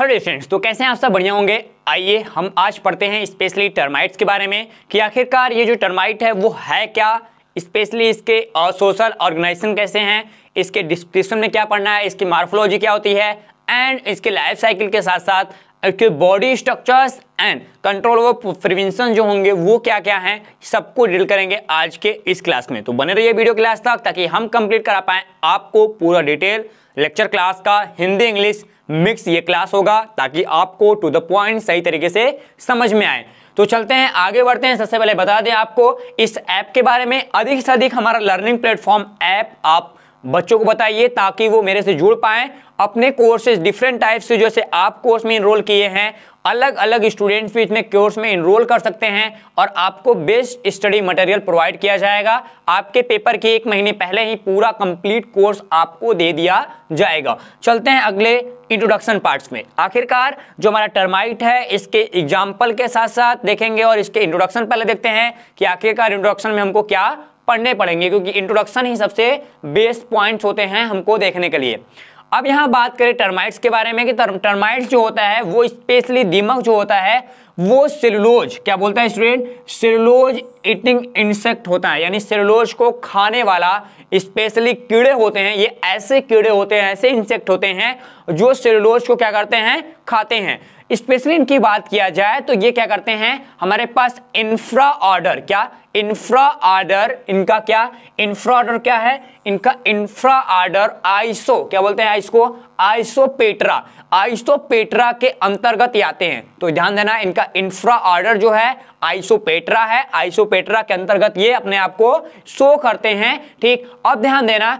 hello friends तो कैसे हैं आप सब बढ़िया होंगे आइए हम आज पढ़ते हैं स्पेशली टर्माइट्स के बारे में कि आखिरकार ये जो टर्माइट है वो है क्या स्पेशली इसके सोशल ऑर्गेनाइजेशन कैसे हैं इसके डिस्क्रिप्शन में क्या पढ़ना है इसकी मार्फोलॉजी क्या होती है एंड इसके लाइफ साइकिल के साथ साथ इसके body structures and control over prevention जो होंगे वो क्या क्या हैं सबको डील करेंगे आज के इस क्लास में तो बने रहिए वीडियो क्लास तक ताकि हम कंप्लीट करा पाएँ आपको पूरा डिटेल लेक्चर क्लास का हिंदी इंग्लिश मिक्स ये क्लास होगा ताकि आपको टू द पॉइंट सही तरीके से समझ में आए तो चलते हैं आगे बढ़ते हैं सबसे पहले बता दें आपको इस ऐप के बारे में अधिक से अधिक हमारा लर्निंग प्लेटफॉर्म ऐप आप बच्चों को बताइए ताकि वो मेरे से जुड़ पाएं अपने कोर्सेज डिफरेंट टाइप से जैसे आप कोर्स में इनरोल किए हैं अलग अलग स्टूडेंट्स भी इसमें कोर्स में इनरोल कर सकते हैं और आपको बेस्ट स्टडी मटेरियल प्रोवाइड किया जाएगा आपके पेपर के एक महीने पहले ही पूरा कंप्लीट कोर्स आपको दे दिया जाएगा चलते हैं अगले इंट्रोडक्शन पार्ट्स में आखिरकार जो हमारा टर्माइट है इसके एग्जाम्पल के साथ साथ देखेंगे और इसके इंट्रोडक्शन पहले देखते हैं कि आखिरकार इंट्रोडक्शन में हमको क्या पढ़ने पड़ेंगे क्योंकि इंट्रोडक्शन ही सबसे बेस्ट पॉइंट्स होते हैं हमको देखने के लिए अब यहाँ बात करें टर्माइट्स के बारे में कि टर्माइट्स जो होता है वो स्पेशली दीमक जो होता है वो सिलोज क्या बोलता है स्टूडेंट सेलुलोज ईटिंग इंसेक्ट होता है यानी सेलुलोज को खाने वाला स्पेशली कीड़े होते हैं ये ऐसे कीड़े होते हैं ऐसे इंसेक्ट होते हैं जो सेलुलोज को क्या करते हैं खाते हैं स्पेशली इनकी बात किया जाए तो ये क्या करते हैं हमारे पास इंफ्रा ऑर्डर क्या इंफ्रा आर्डर इनका क्या इंफ्रा आर्डर क्या है इनका इंफ्रा आर्डर आइसो क्या बोलते हैं इसको आइसो पेट्रा के अंतर्गत आते हैं तो ध्यान देना इनका इंफ्रा आर्डर जो है आइसो पेट्रा है आइसो पेट्रा के अंतर्गत ये अपने आप को शो करते हैं ठीक अब ध्यान देना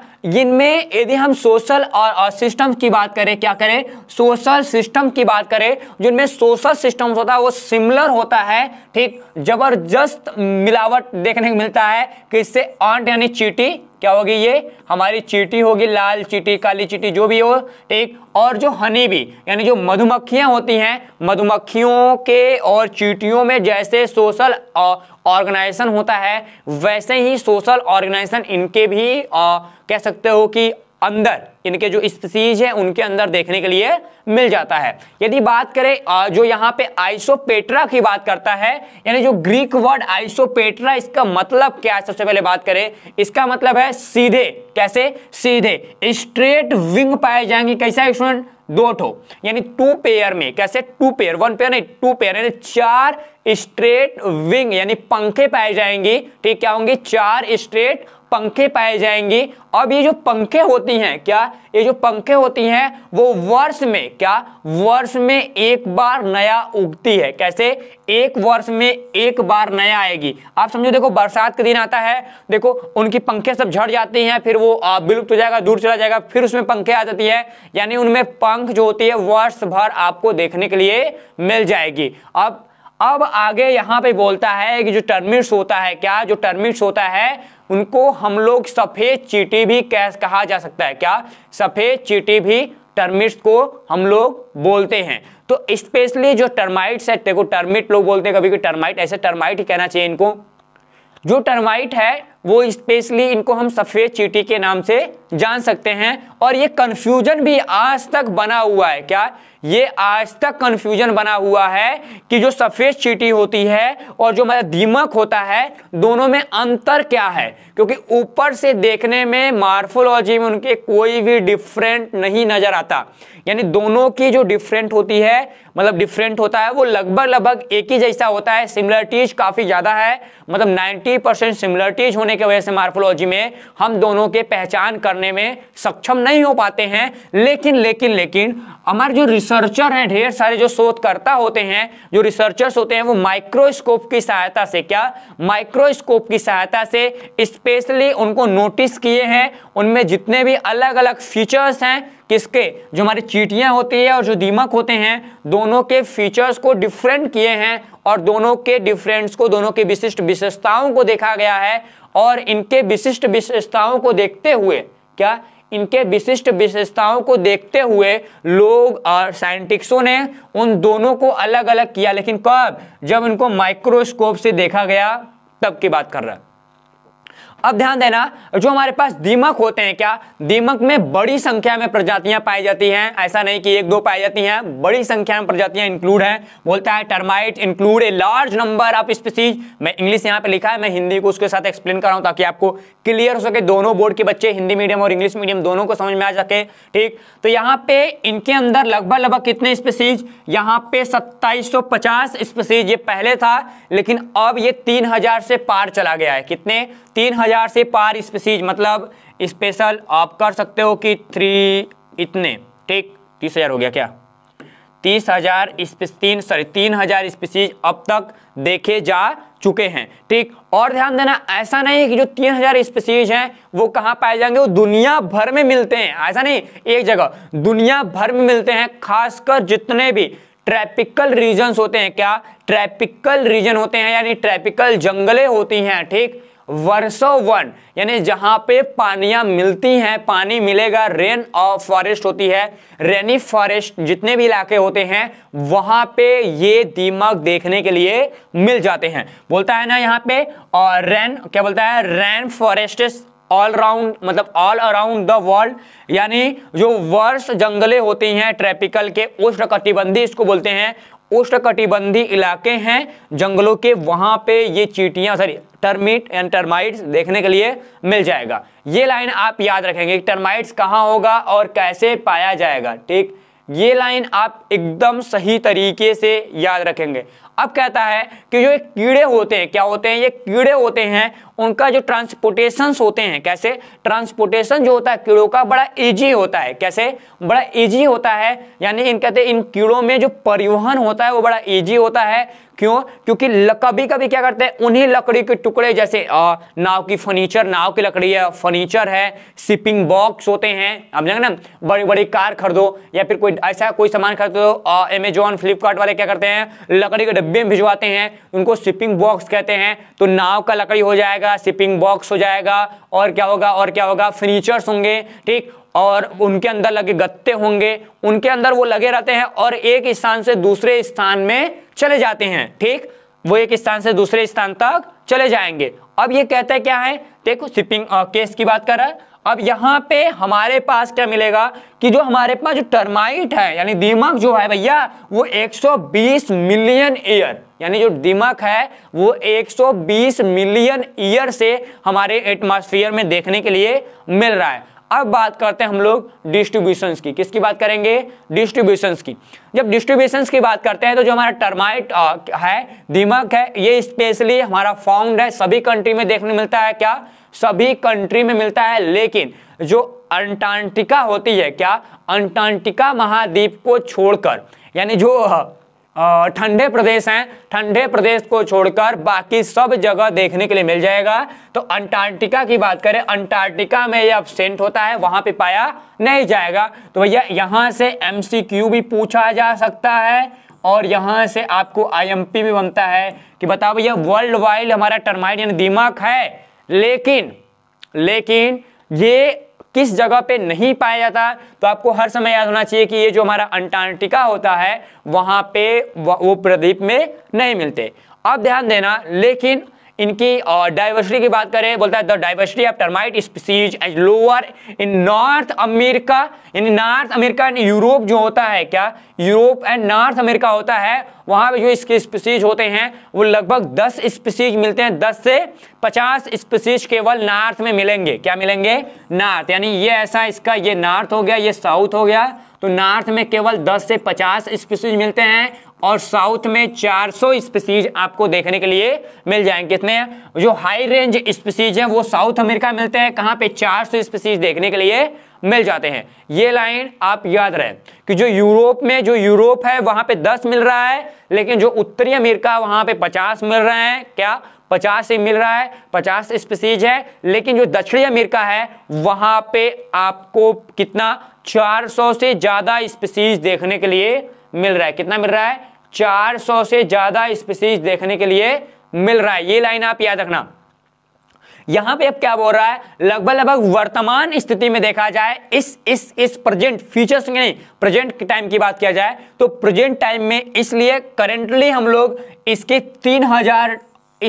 इनमें यदि हम सोशल और सिस्टम की बात करें क्या करें सोशल सिस्टम की बात करें जिनमें सोशल सिस्टम होता है वो सिमिलर होता है ठीक जबरदस्त मिलावट बहुत देखने को मिलता है कि इससे ऑन्ट यानी चीटी क्या होगी ये हमारी चीटी होगी लाल चीटी काली चीटी जो भी हो ठीक और जो हनी भी यानी जो मधुमक्खियां होती हैं मधुमक्खियों के और चीटियों में जैसे सोशल ऑर्गेनाइजेशन होता है वैसे ही सोशल ऑर्गेनाइजेशन इनके भी आ, कह सकते हो कि अंदर इनके जो स्पीसीज हैं उनके अंदर देखने के लिए मिल जाता है यदि बात करें जो यहाँ पे आइसोपेट्रा की बात करता है यानी जो ग्रीक वर्ड आइसोपेट्रा इसका मतलब क्या है सबसे पहले बात करें इसका मतलब है सीधे कैसे सीधे स्ट्रेट विंग पाए जाएंगे कैसे स्टूडेंट दो ठो यानी टू पेयर में कैसे टू पेयर वन पेयर नहीं टू पेयर यानी चार स्ट्रेट विंग यानी पंखे पाए जाएंगे ठीक क्या होंगे चार स्ट्रेट पंखे पाए जाएंगी अब ये जो पंखे होती हैं क्या ये जो पंखे होती हैं वो वर्ष में क्या वर्ष में एक बार नया उगती है कैसे एक वर्ष में एक बार नया आएगी आप समझो देखो बरसात का दिन आता है देखो उनकी पंखे सब झड़ जाती हैं फिर वो विलुप्त हो जाएगा दूर चला जाएगा फिर उसमें पंखे आ जाती है यानी उनमें पंख जो होती है वर्ष भर आपको देखने के लिए मिल जाएगी अब अब आगे यहाँ पे बोलता है कि जो टर्मिट्स होता है क्या जो टर्मिट्स होता है उनको हम लोग सफ़ेद चीटी भी कैस कहा जा सकता है क्या सफ़ेद चीटी भी टर्मिट्स को हम लोग बोलते हैं तो स्पेशली जो टर्माइट्स है देखो टर्मिट लोग बोलते हैं कभी कभी टर्माइट ऐसे टर्माइट ही कहना चाहिए इनको जो टर्माइट है वो स्पेशली इनको हम सफ़ेद चीटी के नाम से जान सकते हैं और ये कन्फ्यूजन भी आज तक बना हुआ है क्या ये आज तक कन्फ्यूजन बना हुआ है कि जो सफ़ेद चीटी होती है और जो मतलब दीमक होता है दोनों में अंतर क्या है क्योंकि ऊपर से देखने में मार्फोलॉजी में उनके कोई भी डिफरेंट नहीं नज़र आता यानी दोनों की जो डिफरेंट होती है मतलब डिफरेंट होता है वो लगभग लगभग एक ही जैसा होता है सिमिलरिटीज काफ़ी ज़्यादा है मतलब 90 परसेंट सिमिलरिटीज होने के वजह से मार्फोलॉजी में हम दोनों के पहचान करने में सक्षम नहीं हो पाते हैं लेकिन लेकिन लेकिन हमारे जो रिसर्चर हैं ढेर सारे जो शोधकर्ता होते हैं जो रिसर्चर्स होते हैं वो माइक्रोस्कोप की सहायता से क्या माइक्रोस्कोप की सहायता से स्पेशली उनको नोटिस किए हैं उनमें जितने भी अलग अलग फीचर्स हैं किसके जो हमारी चीटियाँ होती है और जो दीमक होते हैं दोनों के फीचर्स को डिफरेंट किए हैं और दोनों के डिफरेंस को दोनों के विशिष्ट विशेषताओं को देखा गया है और इनके विशिष्ट विशेषताओं को देखते हुए क्या इनके विशिष्ट विशेषताओं को देखते हुए लोग और साइंटिस्टों ने उन दोनों को अलग अलग किया लेकिन कब जब इनको माइक्रोस्कोप से देखा गया तब की बात कर रहा है अब ध्यान देना जो हमारे पास दीमक होते हैं क्या दीमक में बड़ी संख्या में प्रजातियां पाई जाती हैं ऐसा नहीं कि एक दो पाई जाती हैं बड़ी संख्या में प्रजातियां इंक्लूड हैं बोलता है termite include a large number of species मैं इंग्लिश यहां पे लिखा है मैं हिंदी को उसके साथ एक्सप्लेन कर रहा हूं ताकि आपको क्लियर हो सके दोनों बोर्ड के बच्चे हिंदी मीडियम और इंग्लिश मीडियम दोनों को समझ में आ सके ठीक तो यहाँ पे इनके अंदर लगभग लगभग कितने स्पीसीज यहाँ पे सत्ताईस स्पीसीज ये पहले था लेकिन अब ये 3000 से पार चला गया है कितने तीन हज़ार से पार स्पेसीज मतलब स्पेशल आप कर सकते हो कि थ्री इतने ठीक तीस हज़ार हो गया क्या तीस हज़ार तीन सॉरी तीन हज़ार स्पेसीज अब तक देखे जा चुके हैं ठीक और ध्यान देना ऐसा नहीं है कि जो तीन हज़ार स्पीसीज हैं वो कहाँ पाए जाएंगे वो दुनिया भर में मिलते हैं ऐसा नहीं एक जगह दुनिया भर में मिलते हैं खासकर जितने भी ट्रैपिकल रीजन्स होते हैं क्या ट्रैपिकल रीजन होते हैं यानी ट्रैपिकल जंगलें होती हैं ठीक वर्सो वन यानी जहां पे पानियां मिलती हैं पानी मिलेगा रेन और फॉरेस्ट होती है रेनी फॉरेस्ट जितने भी इलाके होते हैं वहां पे ये दीमक देखने के लिए मिल जाते हैं बोलता है ना यहाँ पे और रेन क्या बोलता है रेन फॉरेस्ट ऑल राउंड मतलब ऑल अराउंड द वर्ल्ड यानी जो वर्ष जंगले होती हैं ट्रैपिकल के कटिबंधी इसको बोलते हैं उष्णकटिबंधी इलाके हैं जंगलों के वहां पे ये चीटियां सॉरी टर्मिट एंड टर्माइट्स देखने के लिए मिल जाएगा ये लाइन आप याद रखेंगे टर्माइट्स कहाँ होगा और कैसे पाया जाएगा ठीक ये लाइन आप एकदम सही तरीके से याद रखेंगे अब कहता है कि जो कीड़े होते हैं क्या होते हैं ये कीड़े होते हैं उनका जो ट्रांसपोर्टेशन होते हैं कैसे ट्रांसपोर्टेशन जो होता है कीड़ों का बड़ा इजी होता है कैसे बड़ा इजी होता है यानी इन कहते हैं इन कीड़ों में जो परिवहन होता है वो बड़ा इजी होता है क्यों क्योंकि कभी कभी क्या करते हैं उन्हीं लकड़ी के टुकड़े जैसे नाव की फर्नीचर नाव की लकड़ी है फर्नीचर है शिपिंग बॉक्स होते हैं अब जाएंगे ना बड़ी बड़ी कार खरीदो या फिर कोई ऐसा कोई सामान खरीदो अमेजोन फ्लिपकार्ट वाले क्या करते हैं लकड़ी के डब्बे में भिजवाते हैं उनको शिपिंग बॉक्स कहते हैं तो नाव का लकड़ी हो जाएगा शिपिंग बॉक्स हो जाएगा और क्या होगा और क्या होगा फर्नीचर्स होंगे ठीक और उनके अंदर लगे गत्ते होंगे उनके अंदर वो लगे रहते हैं और एक स्थान से दूसरे स्थान में चले जाते हैं ठीक वो एक स्थान से दूसरे स्थान तक चले जाएंगे अब ये कहते हैं क्या है देखो शिपिंग केस की बात कर रहा है अब यहाँ पे हमारे पास क्या मिलेगा कि जो हमारे पास जो टर्माइट है यानी दिमाग जो है भैया वो 120 मिलियन ईयर यानी जो दिमाग है वो 120 मिलियन ईयर से हमारे एटमॉस्फेयर में देखने के लिए मिल रहा है अब बात करते हैं हम लोग डिस्ट्रीब्यूशंस की किसकी बात करेंगे डिस्ट्रीब्यूशंस की जब डिस्ट्रीब्यूशंस की बात करते हैं तो जो हमारा टर्माइट है दिमाग है ये स्पेशली हमारा फाउंड है सभी कंट्री में देखने मिलता है क्या सभी कंट्री में मिलता है लेकिन जो अंटार्कटिका होती है क्या अंटार्कटिका महाद्वीप को छोड़कर यानी जो ठंडे प्रदेश हैं ठंडे प्रदेश को छोड़कर बाकी सब जगह देखने के लिए मिल जाएगा तो अंटार्कटिका की बात करें अंटार्कटिका में ये अब्सेंट होता है वहां पे पाया नहीं जाएगा तो भैया यहां से एमसीक्यू भी पूछा जा सकता है और यहाँ से आपको आईएमपी भी बनता है कि बताओ भैया वर्ल्ड वाइड हमारा टर्माइड यानी दिमाग है लेकिन लेकिन ये किस जगह पे नहीं पाया जाता तो आपको हर समय याद होना चाहिए कि ये जो हमारा अंटार्कटिका होता है वहां पे वो प्रदीप में नहीं मिलते अब ध्यान देना लेकिन इनकी और डाइवर्सिटी की बात करें बोलता है the diversity of termite species as lower in North America यानी नॉर्थ अमेरिका एंड यूरोप जो होता है क्या यूरोप एंड नॉर्थ अमेरिका होता है वहाँ पे जो इसके स्पीसीज होते हैं वो लगभग दस स्पीसीज मिलते हैं दस से पचास स्पीसीज केवल नॉर्थ में मिलेंगे क्या मिलेंगे नॉर्थ यानी ये ऐसा इसका ये नॉर्थ हो गया ये साउथ हो गया तो नॉर्थ में केवल 10 से 50 स्पीसीज मिलते हैं और साउथ में 400 स्पीसीज आपको देखने के लिए मिल जाएंगे कितने जो हाई रेंज स्पीसीज हैं वो साउथ अमेरिका मिलते हैं कहाँ पे 400 स्पीसीज देखने के लिए मिल जाते हैं ये लाइन आप याद रहे कि जो यूरोप में जो यूरोप है वहां पे 10 मिल रहा है लेकिन जो उत्तरी अमेरिका वहां पे 50 मिल रहे हैं क्या 50 से मिल रहा है 50 स्पीसीज है लेकिन जो दक्षिणी अमेरिका है वहां पे आपको कितना 400 से ज़्यादा स्पीसीज देखने के लिए मिल रहा है कितना मिल रहा है 400 से ज़्यादा स्पीसीज देखने के लिए मिल रहा है ये लाइन आप याद रखना यहां पे अब क्या बोल रहा है लगभग लगभग वर्तमान स्थिति में देखा जाए इस इस इस प्रेजेंट फ्यूचर फ्यूचर्स नहीं प्रेजेंट टाइम की बात किया जाए तो प्रेजेंट टाइम में इसलिए करेंटली हम लोग इसके 3000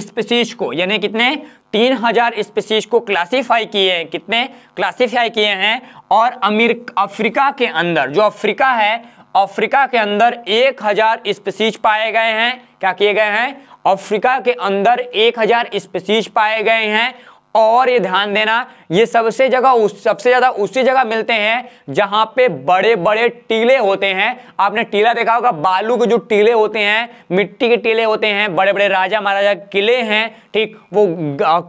स्पीसीज को यानी कितने 3000 स्पीसीज को क्लासिफाई किए हैं कितने क्लासिफाई किए हैं और अमेरिका अफ्रीका के अंदर जो अफ्रीका है अफ्रीका के अंदर 1000 हजार स्पीसीज पाए गए हैं क्या किए गए हैं अफ्रीका के अंदर 1000 हजार स्पीसीज पाए गए हैं और ये ध्यान देना ये सबसे जगह उस सबसे ज़्यादा उसी जगह मिलते हैं जहां पे बड़े बड़े टीले होते हैं आपने टीला देखा होगा बालू के जो टीले होते हैं मिट्टी के टीले होते हैं बड़े बड़े राजा महाराजा किले हैं ठीक वो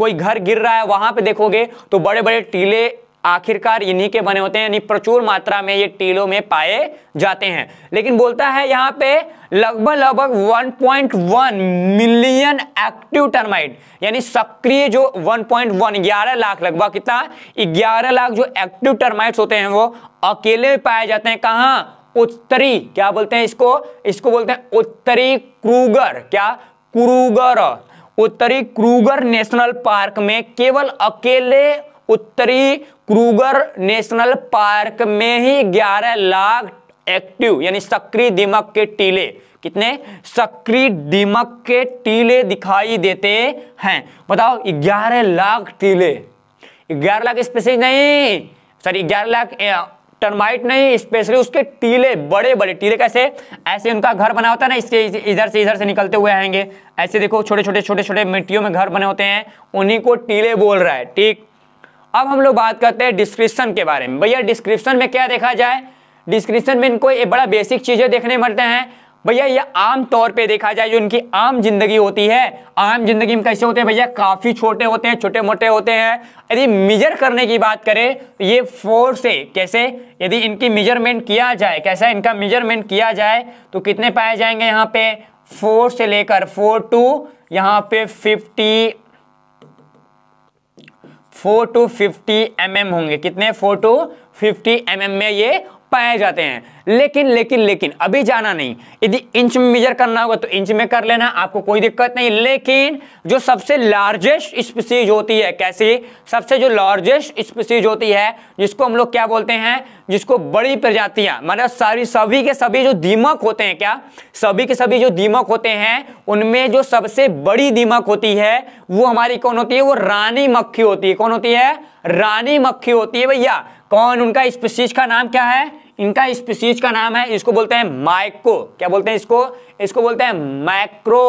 कोई घर गिर रहा है वहां पे देखोगे तो बड़े बड़े टीले आखिरकार इन्हीं के बने होते हैं यानी प्रचुर मात्रा में ये टीलों में पाए जाते हैं लेकिन बोलता है यहाँ पे लगभग लगभग 1.1 मिलियन एक्टिव टर्माइट यानी सक्रिय जो 1.1 ग्यारह लाख लगभग कितना 11 लाख जो एक्टिव टर्माइट्स होते हैं वो अकेले पाए जाते हैं कहाँ उत्तरी क्या बोलते हैं इसको इसको बोलते हैं उत्तरी क्रूगर क्या क्रूगर उत्तरी क्रूगर नेशनल पार्क में केवल अकेले उत्तरी क्रूगर नेशनल पार्क में ही 11 लाख एक्टिव यानी सक्रिय दीमक के टीले कितने सक्रिय दीमक के टीले दिखाई देते हैं बताओ 11 लाख टीले 11 लाख स्पेसीज नहीं सॉरी 11 लाख टर्माइट नहीं स्पेशली उसके टीले बड़े बड़े टीले कैसे ऐसे उनका घर बना होता है ना इसके इधर से इधर से निकलते हुए आएंगे ऐसे देखो छोटे छोटे छोटे छोटे मिट्टियों में घर बने होते हैं उन्हीं को टीले बोल रहा है ठीक अब हम लोग बात करते हैं डिस्क्रिप्शन के बारे में भैया डिस्क्रिप्शन में क्या देखा जाए डिस्क्रिप्शन में इनको ये बड़ा बेसिक चीज़ें देखने मिलते हैं भैया ये आम तौर पे देखा जाए जो इनकी आम जिंदगी होती है आम जिंदगी में कैसे होते हैं भैया काफ़ी छोटे होते हैं छोटे मोटे होते हैं यदि मेजर करने की बात करें तो ये फोर से कैसे यदि इनकी मेजरमेंट किया जाए कैसा इनका मेजरमेंट किया जाए तो कितने पाए जाएंगे यहाँ पे फोर से लेकर फोर टू यहाँ पे fifty four two fifty M होंगे कितने फोर टू फिफ्टी एम में ये पाए जाते हैं लेकिन लेकिन लेकिन अभी जाना नहीं यदि इंच में मेजर करना होगा तो इंच में कर लेना आपको कोई दिक्कत नहीं लेकिन जो सबसे लार्जेस्ट स्पीसीज होती है कैसी सबसे जो लार्जेस्ट स्पीसीज होती है जिसको हम लोग क्या बोलते हैं जिसको बड़ी प्रजातियां मतलब सारी सभी के सभी जो दीमक होते हैं क्या सभी के सभी जो दीमक होते हैं उनमें जो सबसे बड़ी दीमक होती है वो हमारी कौन होती है वो रानी मक्खी होती है कौन होती है रानी मक्खी होती है भैया कौन उनका स्पीसीज का नाम क्या है इनका स्पीसीज का नाम है इसको बोलते हैं माइक्रो क्या बोलते हैं इसको इसको बोलते हैं माइक्रो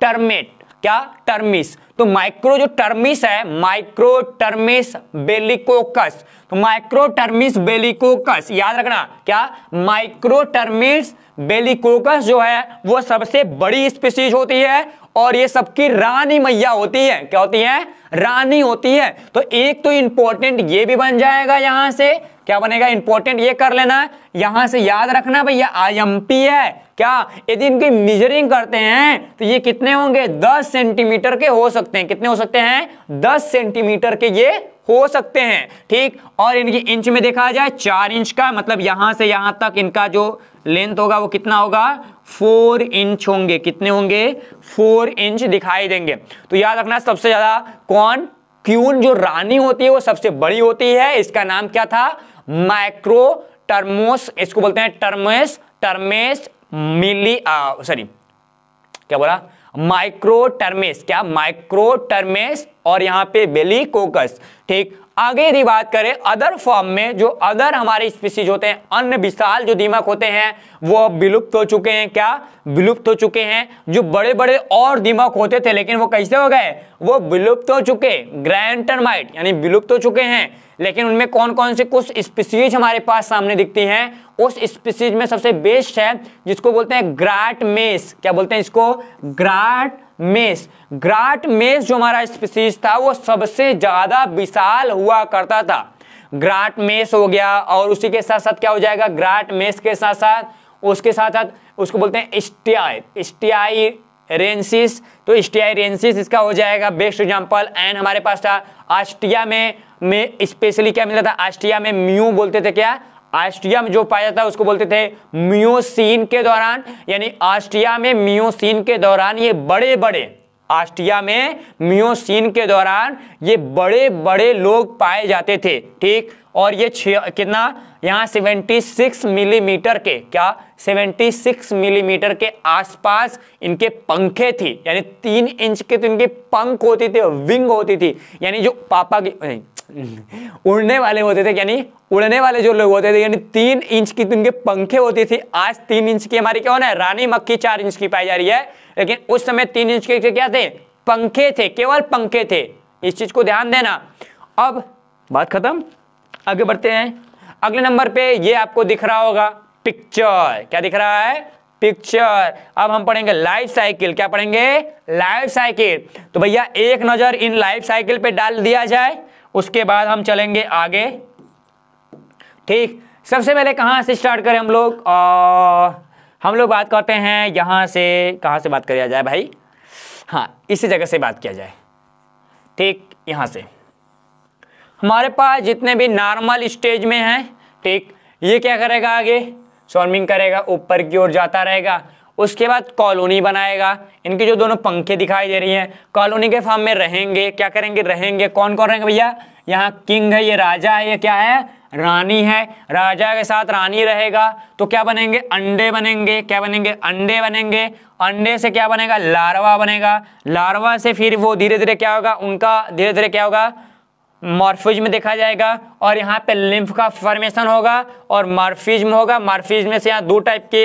टर्मेट क्या टर्मिस तो माइक्रो जो टर्मिस है माइक्रो टर्मिस बेलिकोकस तो माइक्रो टर्मिस बेलिकोकस याद रखना क्या माइक्रो टर्मिस बेलिकोकस जो है वो सबसे बड़ी स्पीसीज होती है और ये सबकी रानी मैया होती है क्या होती है रानी होती है तो एक तो इंपॉर्टेंट ये भी बन जाएगा यहां से क्या बनेगा इंपॉर्टेंट ये कर लेना यहां से याद रखना भैया आई एम पी है क्या यदि इनकी मेजरिंग करते हैं तो ये कितने होंगे 10 सेंटीमीटर के हो सकते हैं कितने हो सकते हैं 10 सेंटीमीटर के ये हो सकते हैं ठीक और इनकी इंच में देखा जाए चार इंच का मतलब यहां से यहां तक इनका जो लेंथ होगा वो कितना होगा फोर इंच होंगे कितने होंगे फोर इंच दिखाई देंगे तो याद रखना सबसे ज्यादा कौन क्यून जो रानी होती है वो सबसे बड़ी होती है इसका नाम क्या था माइक्रो टर्मोस इसको बोलते हैं टर्मेस टर्मेस मिली सॉरी क्या बोला माइक्रो टर्मेस क्या माइक्रो टर्मेस और यहां पे बेली कोकस ठीक आगे यदि बात करें अदर फॉर्म में जो अदर हमारे स्पीसीज होते हैं अन्य विशाल जो दीमक होते हैं वो विलुप्त हो चुके हैं क्या विलुप्त हो चुके हैं जो बड़े बड़े और दीमक होते थे लेकिन वो कैसे हो गए वो विलुप्त हो चुके ग्रैंड टर्माइट यानी विलुप्त हो चुके हैं लेकिन उनमें कौन कौन से कुछ स्पीसीज हमारे पास सामने दिखती हैं उस स्पीसीज में सबसे बेस्ट है जिसको बोलते हैं ग्राट मेस क्या बोलते हैं इसको ग्राट मेस ग्राट मेस जो हमारा स्पीसीज था वो सबसे ज़्यादा विशाल हुआ करता था ग्राट मेस हो गया और उसी के साथ साथ क्या हो जाएगा ग्राट मेस के साथ साथ उसके साथ साथ उसको बोलते हैं स्टियाई स्टियाई रेंसिस तो स्टियाई रेंसिस इसका हो जाएगा बेस्ट एग्जाम्पल एंड हमारे पास था आस्टिया में में स्पेशली क्या मिलता था आस्टिया में म्यू बोलते थे क्या आस्ट्रिया में जो पाया जाता है उसको बोलते थे म्यूसिन के दौरान यानी आस्ट्रिया में म्यूसिन के दौरान ये बड़े बड़े आस्ट्रिया में म्यूसिन के दौरान ये बड़े बड़े लोग पाए जाते थे ठीक और ये कितना यहाँ 76 मिलीमीटर mm के क्या 76 मिलीमीटर mm के आसपास इनके पंखे थे यानी तीन इंच के तो इनके पंख होते थे विंग होती थी यानी जो पापा की उड़ने वाले होते थे यानी उड़ने वाले जो लोग होते थे यानी तीन इंच की उनके पंखे होते थे आज तीन इंच की हमारी क्या है रानी मक्खी चार इंच की पाई जा रही है लेकिन उस समय तीन इंच के क्या थे पंखे थे केवल पंखे थे इस चीज को ध्यान देना अब बात खत्म आगे बढ़ते हैं अगले नंबर पे ये आपको दिख रहा होगा पिक्चर क्या दिख रहा है पिक्चर अब हम पढ़ेंगे लाइफ साइकिल क्या पढ़ेंगे लाइफ साइकिल तो भैया एक नजर इन लाइफ साइकिल पे डाल दिया जाए उसके बाद हम चलेंगे आगे ठीक सबसे पहले कहाँ से स्टार्ट करें हम लोग हम लोग बात करते हैं यहाँ से कहाँ से बात किया जाए भाई हाँ इसी जगह से बात किया जाए ठीक यहाँ से हमारे पास जितने भी नॉर्मल स्टेज में हैं ठीक ये क्या करेगा आगे स्वर्मिंग करेगा ऊपर की ओर जाता रहेगा उसके बाद कॉलोनी बनाएगा इनकी जो दोनों पंखे दिखाई दे रही हैं कॉलोनी के फार्म में रहेंगे क्या करेंगे रहेंगे कौन कौन रहेंगे भैया यहाँ किंग है ये राजा है ये क्या है रानी है राजा के साथ रानी रहेगा तो क्या बनेंगे अंडे बनेंगे क्या बनेंगे अंडे बनेंगे अंडे से क्या बनेगा लार्वा बनेगा लार्वा से फिर वो धीरे धीरे क्या होगा उनका धीरे धीरे क्या होगा मॉर्फिज में देखा जाएगा और यहाँ पे लिम्फ का फॉर्मेशन होगा और में होगा में से यहाँ दो टाइप के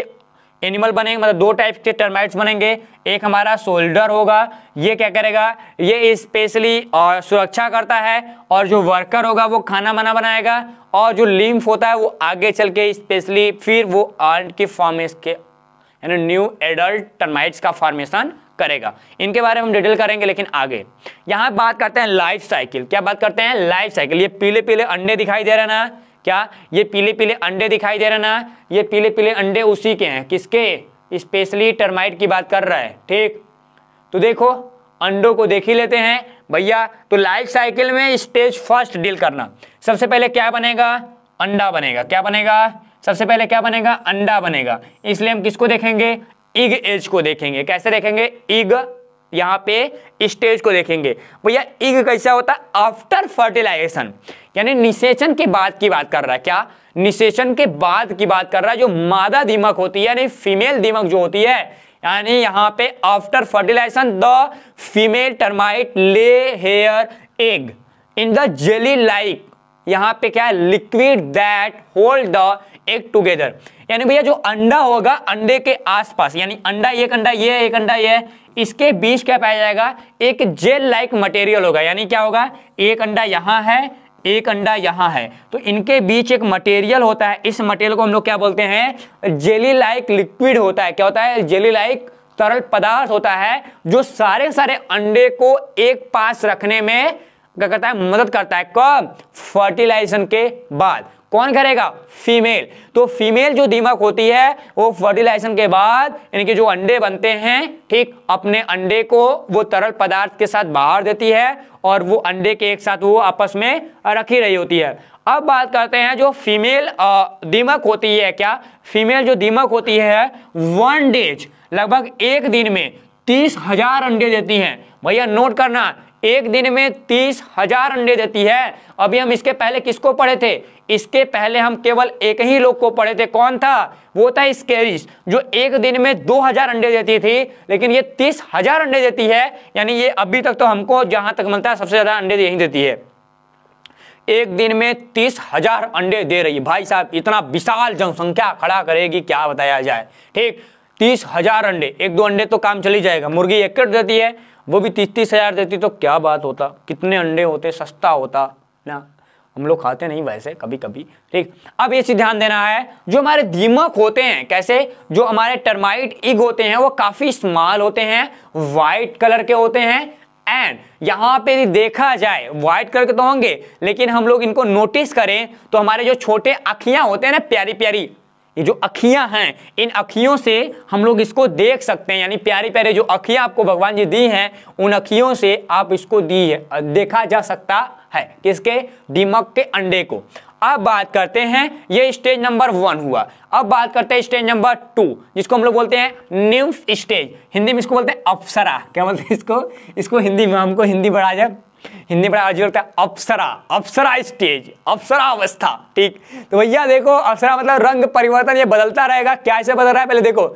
एनिमल बनेंगे मतलब दो टाइप के टर्माइट्स बनेंगे एक हमारा सोल्डर होगा ये क्या करेगा ये स्पेशली सुरक्षा करता है और जो वर्कर होगा वो खाना बना बनाएगा और जो लिम्फ होता है वो आगे चल के स्पेशली फिर वो आर्ट की फॉर्मेश के यानी न्यू एडल्ट टर्माइट्स का फॉर्मेशन करेगा इनके बारे में हम डिटेल करेंगे लेकिन आगे यहाँ बात करते हैं लाइफ साइकिल क्या बात करते हैं लाइफ साइकिल ये पीले पीले अंडे दिखाई दे रहे ना क्या ये पीले पीले अंडे दिखाई दे रहे ना ये पीले पीले अंडे उसी के हैं किसके स्पेशली टर्माइट की बात कर रहा है ठीक तो देखो अंडों को देख ही लेते हैं भैया तो लाइफ साइकिल में स्टेज फर्स्ट डील करना सबसे पहले क्या बनेगा अंडा बनेगा क्या बनेगा सबसे पहले क्या बनेगा अंडा बनेगा इसलिए हम किसको देखेंगे इग एज को देखेंगे कैसे देखेंगे इग यहाँ पे स्टेज को देखेंगे भैया इग कैसा होता है आफ्टर फर्टिलाइजेशन यानी निषेचन के बाद की बात कर रहा है क्या निषेचन के बाद की बात कर रहा है जो मादा दीमक होती है यानी फीमेल दीमक जो होती है यानी यहाँ पे after fertilization the female termite lay her egg in the jelly like यहाँ पे क्या है liquid that hold the egg together यानी भैया जो अंडा होगा अंडे के आसपास यानी अंडा एक अंडा ये एक अंडा ये इसके बीच क्या पाया जाएगा एक जेल लाइक मटेरियल होगा यानी क्या होगा एक अंडा यहाँ है एक अंडा यहाँ है तो इनके बीच एक मटेरियल होता है इस मटेरियल को हम लोग क्या बोलते हैं जेली लाइक लिक्विड होता है क्या होता है जेली लाइक तरल पदार्थ होता है जो सारे सारे अंडे को एक पास रखने में क्या करता है मदद करता है कब फर्टिलाइजेशन के बाद कौन करेगा फीमेल तो फीमेल जो दीमक होती है वो फर्टिलाइजेशन के बाद इनके जो अंडे बनते हैं ठीक अपने अंडे को वो तरल पदार्थ के साथ बाहर देती है और वो अंडे के एक साथ वो आपस में रखी रही होती है अब बात करते हैं जो फीमेल दीमक होती है क्या फीमेल जो दीमक होती है वन डेज लगभग एक दिन में तीस हजार अंडे देती है भैया नोट करना एक दिन में तीस हजार अंडे देती है अभी हम इसके पहले किसको पढ़े थे इसके पहले हम केवल एक ही लोग को पढ़े थे कौन था वो था स्केरिस जो एक दिन में दो हजार अंडे देती थी लेकिन ये तीस हजार अंडे देती है यानी ये अभी तक तो हमको जहां तक मिलता है सबसे ज्यादा अंडे यही देती है एक दिन में तीस हजार अंडे दे रही भाई साहब इतना विशाल जनसंख्या खड़ा करेगी क्या बताया जाए ठीक तीस हजार अंडे एक दो अंडे तो काम चली जाएगा मुर्गी एक देती है वो भी तीस तीस हज़ार देती तो क्या बात होता कितने अंडे होते सस्ता होता ना हम लोग खाते नहीं वैसे कभी कभी ठीक अब ये चीज ध्यान देना है जो हमारे दीमक होते हैं कैसे जो हमारे टर्माइट इग होते हैं वो काफ़ी स्मॉल होते हैं वाइट कलर के होते हैं एंड यहाँ पे यदि देखा जाए व्हाइट कलर के तो होंगे लेकिन हम लोग इनको नोटिस करें तो हमारे जो छोटे अखियाँ होते हैं ना प्यारी प्यारी ये जो अखियाँ हैं इन अखियों से हम लोग इसको देख सकते हैं यानी प्यारे प्यारे जो अखियाँ आपको भगवान जी दी हैं उन अखियों से आप इसको दी है देखा जा सकता है किसके दिमक के अंडे को अब बात करते हैं ये स्टेज नंबर वन हुआ अब बात करते हैं स्टेज नंबर टू जिसको हम लोग बोलते हैं निम्फ स्टेज हिंदी में इसको बोलते हैं अप्सरा क्या बोलते हैं इसको इसको हिंदी में हमको हिंदी बढ़ा जाए हिंदी में आज लगता है अप्सरा अप्सरा स्टेज अप्सरा अवस्था ठीक तो भैया देखो अप्सरा मतलब रंग परिवर्तन ये बदलता रहेगा क्या ऐसे बदल रहा है पहले देखो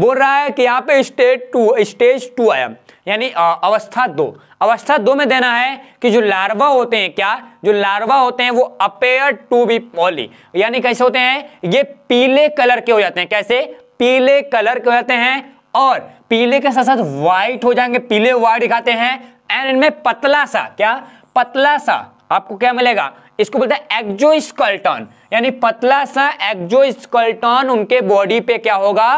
बोल रहा है कि यहाँ पे स्टेज टू स्टेज टू आया यानी अवस्था दो अवस्था दो में देना है कि जो लार्वा होते हैं क्या जो लार्वा होते हैं वो अपेयर टू बी पॉली यानी कैसे होते हैं ये पीले कलर के हो जाते हैं कैसे पीले कलर के हो जाते हैं और पीले के साथ साथ व्हाइट हो जाएंगे पीले व्हाइट दिखाते हैं एंड इनमें पतला सा क्या पतला सा आपको क्या मिलेगा इसको बोलते हैं एक्जोस्कल्टन यानी पतला सा एक्जोस्कल्टन उनके बॉडी पे क्या होगा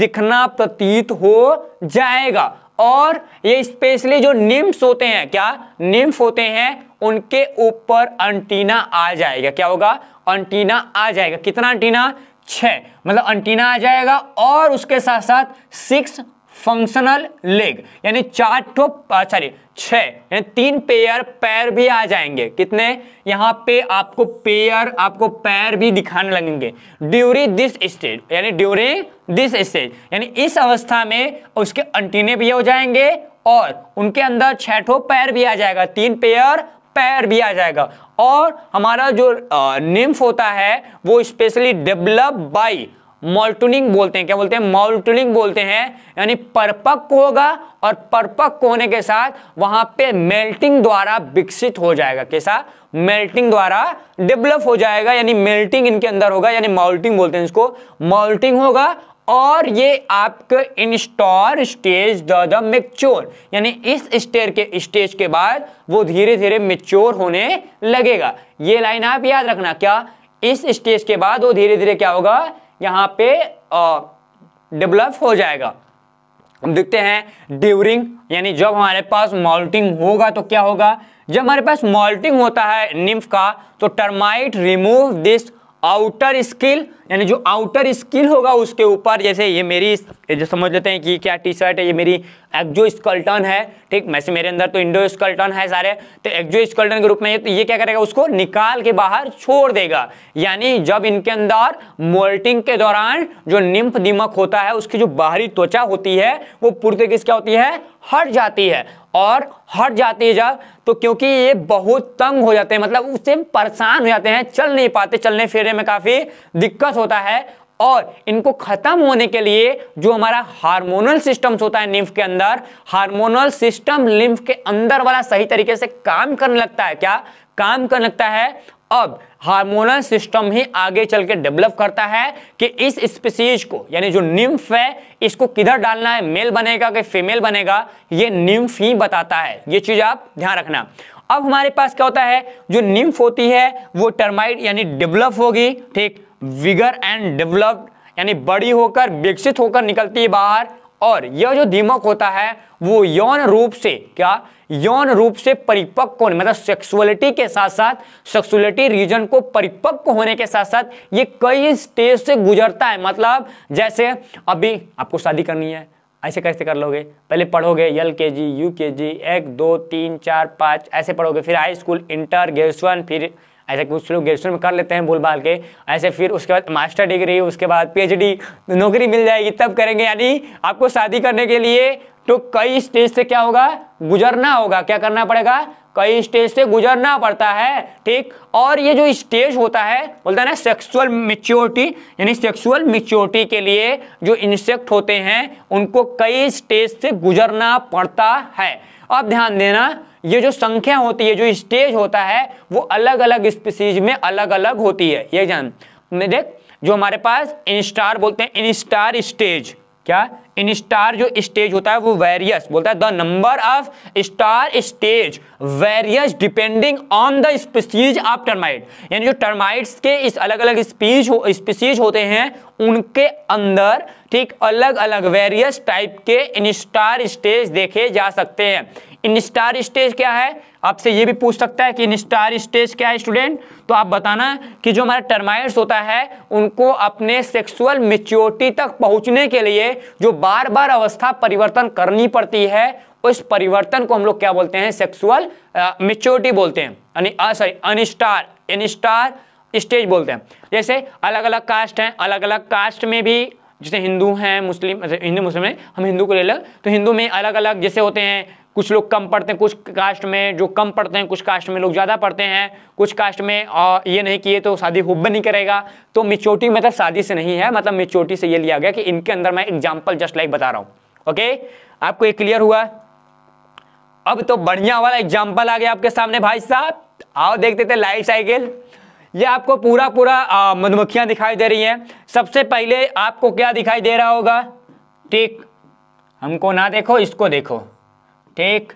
दिखना प्रतीत हो जाएगा और ये स्पेशली जो निम्स होते हैं क्या निम्फ होते हैं उनके ऊपर अंटीना आ जाएगा क्या होगा अंटीना आ जाएगा कितना अंटीना छ मतलब अंटीना आ जाएगा और उसके साथ साथ सिक्स फंक्शनल लेग यानी चार ठो सॉरी छः यानी तीन पेयर पैर भी आ जाएंगे कितने यहाँ पे आपको पेयर आपको पैर भी दिखाने लगेंगे ड्यूरिंग दिस स्टेज यानी ड्यूरिंग दिस स्टेज यानी इस अवस्था में उसके अंटीने भी हो जाएंगे और उनके अंदर छह ठो पैर भी आ जाएगा तीन पेयर पैर भी आ जाएगा और हमारा जो निम्फ होता है वो स्पेशली डेवलप बाई मोल्टुनिंग बोलते हैं क्या बोलते हैं मोल्टुनिंग बोलते हैं यानी परपक्व होगा और परपक्व होने के साथ वहां पे मेल्टिंग द्वारा विकसित हो जाएगा कैसा मेल्टिंग द्वारा डेवलप हो जाएगा यानी मेल्टिंग इनके अंदर होगा यानी मोल्टिंग बोलते हैं इसको मोल्टिंग होगा और ये आपके instar stage the the mature यानी इस स्टेज के स्टेज के बाद वो धीरे धीरे मेच्योर होने लगेगा ये लाइन आप याद रखना क्या इस स्टेज के बाद वो धीरे धीरे क्या होगा यहाँ पे डेवलप हो जाएगा हम देखते हैं ड्यूरिंग यानी जब हमारे पास मॉल्टिंग होगा तो क्या होगा जब हमारे पास मॉल्टिंग होता है निम्फ का तो termite remove this outer skill यानी जो आउटर स्किल होगा उसके ऊपर जैसे ये मेरी जो समझ लेते हैं कि क्या टी शर्ट है ये मेरी एक्जो स्कल्टन है ठीक वैसे मेरे अंदर तो इंडो स्कल्टन है सारे तो एक्जो स्कल्टन के रूप में ये तो ये क्या करेगा उसको निकाल के बाहर छोड़ देगा यानी जब इनके अंदर मोल्टिंग के दौरान जो निम्फ दिमक होता है उसकी जो बाहरी त्वचा होती है वो पूरी तरीके से क्या होती है हट जाती है और हट जाती है जब तो क्योंकि ये बहुत तंग हो जाते हैं मतलब उससे परेशान हो जाते हैं चल नहीं पाते चलने फिरने में काफ़ी दिक्कत विकास होता है और इनको खत्म होने के लिए जो हमारा हार्मोनल सिस्टम होता है लिम्फ के अंदर हार्मोनल सिस्टम लिम्फ के अंदर वाला सही तरीके से काम करने लगता है क्या काम करने लगता है अब हार्मोनल सिस्टम ही आगे चल के डेवलप करता है कि इस स्पीसीज को यानी जो निम्फ है इसको किधर डालना है मेल बनेगा कि फीमेल बनेगा ये निम्फ ही बताता है ये चीज़ आप ध्यान रखना अब हमारे पास क्या होता है जो निम्फ होती है वो टर्माइड यानी डेवलप होगी ठीक विगर एंड डेवलप्ड यानी बड़ी होकर विकसित होकर निकलती है बाहर और यह जो दीमक होता है वो यौन रूप से क्या यौन रूप से परिपक्व होने मतलब सेक्सुअलिटी के साथ साथ सेक्सुअलिटी रीजन को परिपक्व होने के साथ साथ ये कई स्टेज से गुजरता है मतलब जैसे अभी आपको शादी करनी है ऐसे कैसे कर लोगे पहले पढ़ोगे एल के जी यू के जी एक दो तीन चार पाँच ऐसे पढ़ोगे फिर हाई स्कूल इंटर ग्रेजुएशन फिर ऐसे कुछ लोग ग्रेजुएशन में कर लेते हैं बोल बाल के ऐसे फिर उसके बाद मास्टर डिग्री उसके बाद पीएचडी नौकरी मिल जाएगी तब करेंगे यानी आपको शादी करने के लिए तो कई स्टेज से क्या होगा गुजरना होगा क्या करना पड़ेगा कई स्टेज से गुजरना पड़ता है ठीक और ये जो स्टेज होता है बोलता है ना सेक्सुअल मेच्योरिटी यानी सेक्सुअल मेच्योरिटी के लिए जो इंसेक्ट होते हैं उनको कई स्टेज से गुजरना पड़ता है अब ध्यान देना ये जो संख्या होती है जो स्टेज होता है वो अलग अलग स्पीसीज में अलग अलग होती है ये जान देख जो हमारे पास इंस्टार बोलते हैं इंस्टार स्टेज क्या इन स्टार जो स्टेज होता है वो वेरियस बोलता है the number of star stage varies depending on the species of termite यानी जो टर्माइट्स के इस अलग अलग स्पीज हो स्पीसीज होते हैं उनके अंदर ठीक अलग अलग वेरियस टाइप के इन स्टार स्टेज देखे जा सकते हैं इन स्टार स्टेज क्या है आपसे ये भी पूछ सकता है कि इन स्टार स्टेज क्या है स्टूडेंट तो आप बताना कि जो हमारा टर्माइट्स होता है उनको अपने सेक्सुअल मेच्योरिटी तक पहुंचने के लिए जो बार बार अवस्था परिवर्तन करनी पड़ती है उस परिवर्तन को हम लोग क्या बोलते हैं सेक्सुअल मेच्योरिटी बोलते हैं सॉरी अनस्टार इनस्टार स्टेज बोलते हैं जैसे अलग अलग कास्ट हैं अलग अलग कास्ट में भी जैसे हिंदू हैं मुस्लिम हिंदू मुस्लिम हैं हम हिंदू को ले लें तो हिंदू में अलग अलग जैसे होते हैं कुछ लोग कम पढ़ते हैं कुछ कास्ट में जो कम पढ़ते हैं कुछ कास्ट में लोग ज़्यादा पढ़ते हैं कुछ कास्ट में और ये नहीं किए तो शादी हुब्ब नहीं करेगा तो मिचोटी मतलब शादी से नहीं है मतलब मिचोटी से ये लिया गया कि इनके अंदर मैं एग्जाम्पल जस्ट लाइक बता रहा हूँ ओके आपको ये क्लियर हुआ अब तो बढ़िया वाला एग्जाम्पल आ गया आपके सामने भाई साहब आओ देखते थे लाइफ साइकिल ये आपको पूरा पूरा मधुमक्खियाँ दिखाई दे रही हैं सबसे पहले आपको क्या दिखाई दे रहा होगा ठीक हमको ना देखो इसको देखो ठीक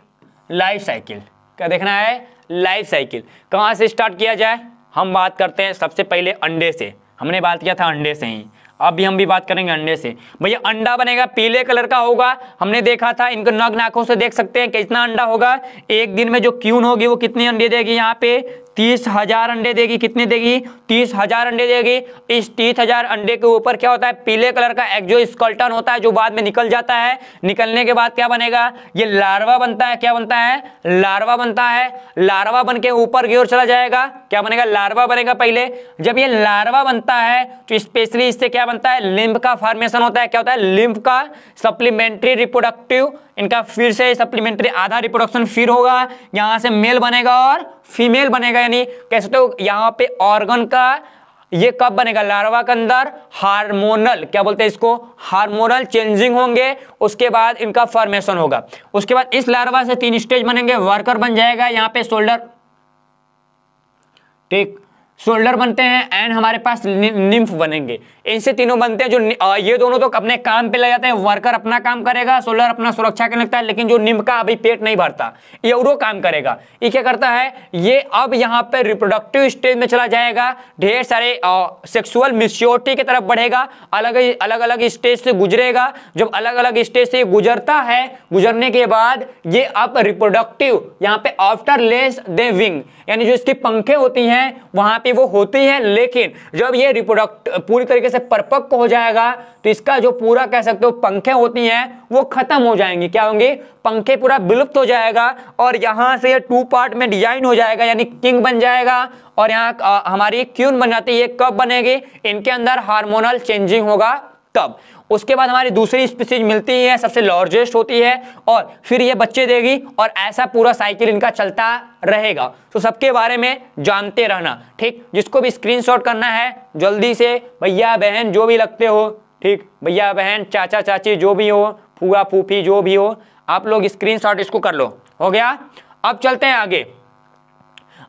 लाइफ साइकिल क्या देखना है लाइफ साइकिल कहाँ से स्टार्ट किया जाए हम बात करते हैं सबसे पहले अंडे से हमने बात किया था अंडे से ही अब भी हम भी बात करेंगे अंडे से भैया अंडा बनेगा पीले कलर का होगा हमने देखा था इनको नग नाखों से देख सकते हैं कितना अंडा होगा एक दिन में जो क्यून होगी वो कितने अंडे देगी यहाँ पे तीस हजार अंडे देगी कितने देगी तीस हजार अंडे देगी इस तीस हजार अंडे के ऊपर क्या होता है पीले कलर का एक्जो स्कॉल्टन होता है जो बाद में निकल जाता है निकलने के बाद क्या बनेगा ये लार्वा बनता है क्या बनता है लार्वा बनता है लार्वा बन के ऊपर की ओर चला जाएगा क्या बनेगा लार्वा बनेगा पहले जब ये लार्वा बनता है तो स्पेशली इससे क्या बनता है लिम्फ का फॉर्मेशन होता है क्या होता है लिम्फ का सप्लीमेंट्री रिप्रोडक्टिव इनका फिर से सप्लीमेंट्री आधा रिप्रोडक्शन फिर होगा यहां से मेल बनेगा और फीमेल बनेगा यानी कह सकते हो यहाँ पे ऑर्गन का ये कब बनेगा लार्वा के अंदर हार्मोनल क्या बोलते हैं इसको हार्मोनल चेंजिंग होंगे उसके बाद इनका फॉर्मेशन होगा उसके बाद इस लार्वा से तीन स्टेज बनेंगे वर्कर बन जाएगा यहाँ पे शोल्डर ठीक शोल्डर बनते हैं एंड हमारे पास निम्फ बनेंगे इनसे तीनों बनते हैं जो ये दोनों तो अपने काम पे ले जाते हैं वर्कर अपना काम करेगा सोल्डर अपना सुरक्षा के लगता है लेकिन जो निम्फ का अभी पेट नहीं भरता ये और काम करेगा ये क्या करता है ये अब यहाँ पे रिप्रोडक्टिव स्टेज में चला जाएगा ढेर सारे सेक्सुअल मिस्योरिटी की तरफ बढ़ेगा अलग अलग अलग स्टेज से गुजरेगा जब अलग अलग स्टेज से गुजरता है गुजरने के बाद ये अब रिप्रोडक्टिव यहाँ पे आफ्टर लेस दे विंग यानी जो इसकी पंखे होती हैं वहां कि वो होती है लेकिन जब ये रिप्रोडक्ट पूरी तरीके से परपक्व हो जाएगा तो इसका जो पूरा कह सकते हो पंखे होती हैं वो खत्म हो जाएंगी क्या होंगी पंखे पूरा विलुप्त हो जाएगा और यहाँ से ये टू पार्ट में डिजाइन हो जाएगा यानी किंग बन जाएगा और यहाँ हमारी क्यून बन जाती है कब बनेगी इनके अंदर हार्मोनल चेंजिंग होगा तब उसके बाद हमारी दूसरी स्पीसीज मिलती है सबसे लार्जेस्ट होती है और फिर ये बच्चे देगी और ऐसा पूरा साइकिल इनका चलता रहेगा तो सबके बारे में जानते रहना ठीक जिसको भी स्क्रीनशॉट करना है जल्दी से भैया बहन जो भी लगते हो ठीक भैया बहन चाचा चाची जो भी हो फूआ फूफी जो भी हो आप लोग स्क्रीन इसको कर लो हो गया अब चलते हैं आगे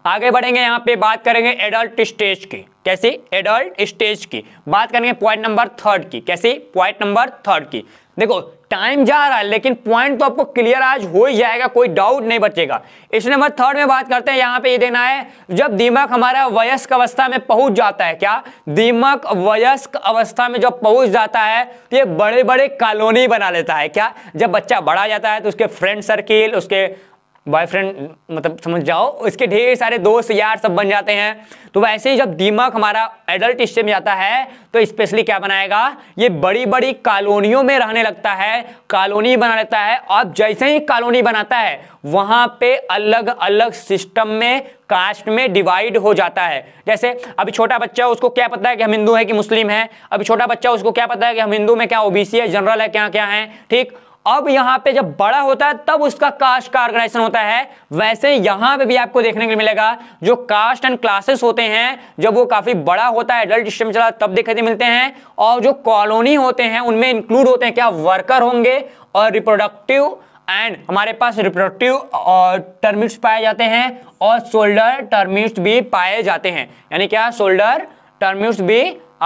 आगे बढ़ेंगे यहाँ पे बात करेंगे एडल्ट स्टेज की कैसी एडल्ट स्टेज की बात करेंगे पॉइंट नंबर थर्ड की कैसी पॉइंट नंबर थर्ड की देखो टाइम जा रहा है लेकिन पॉइंट तो आपको क्लियर आज हो ही जाएगा कोई डाउट नहीं बचेगा इसलिए नंबर थर्ड में बात करते हैं यहाँ पे ये देना है जब दिमाग हमारा वयस्क अवस्था में पहुंच जाता है क्या दिमाग वयस्क अवस्था में जब पहुंच जाता है तो ये बड़े बड़े कॉलोनी बना लेता है क्या जब बच्चा बड़ा जाता है तो उसके फ्रेंड सर्किल उसके बॉयफ्रेंड मतलब समझ जाओ इसके ढेर सारे दोस्त यार सब बन जाते हैं तो वैसे ही जब दिमाग हमारा एडल्ट स्टेज में जाता है तो स्पेशली क्या बनाएगा ये बड़ी बड़ी कॉलोनियों में रहने लगता है कॉलोनी बना लेता है और जैसे ही कॉलोनी बनाता है वहाँ पे अलग अलग सिस्टम में कास्ट में डिवाइड हो जाता है जैसे अभी छोटा बच्चा उसको क्या पता है कि हम हिंदू है कि मुस्लिम है अभी छोटा बच्चा उसको क्या पता है कि हम हिंदू में क्या ओबीसी है जनरल है क्या क्या है ठीक अब यहां पे जब बड़ा होता है तब उसका कास्ट का ऑर्गेनाइजेशन होता है वैसे यहां पे भी आपको देखने को मिलेगा जो कास्ट एंड क्लासेस होते हैं जब वो काफी बड़ा होता है एडल्ट सिस्टम चला तब देखने को मिलते हैं और जो कॉलोनी होते हैं उनमें इंक्लूड होते हैं क्या वर्कर होंगे और रिप्रोडक्टिव एंड हमारे पास रिप्रोडक्टिव और टर्मिट्स पाए जाते हैं और शोल्डर टर्मिट्स भी पाए जाते हैं यानी क्या शोल्डर टर्मिट्स भी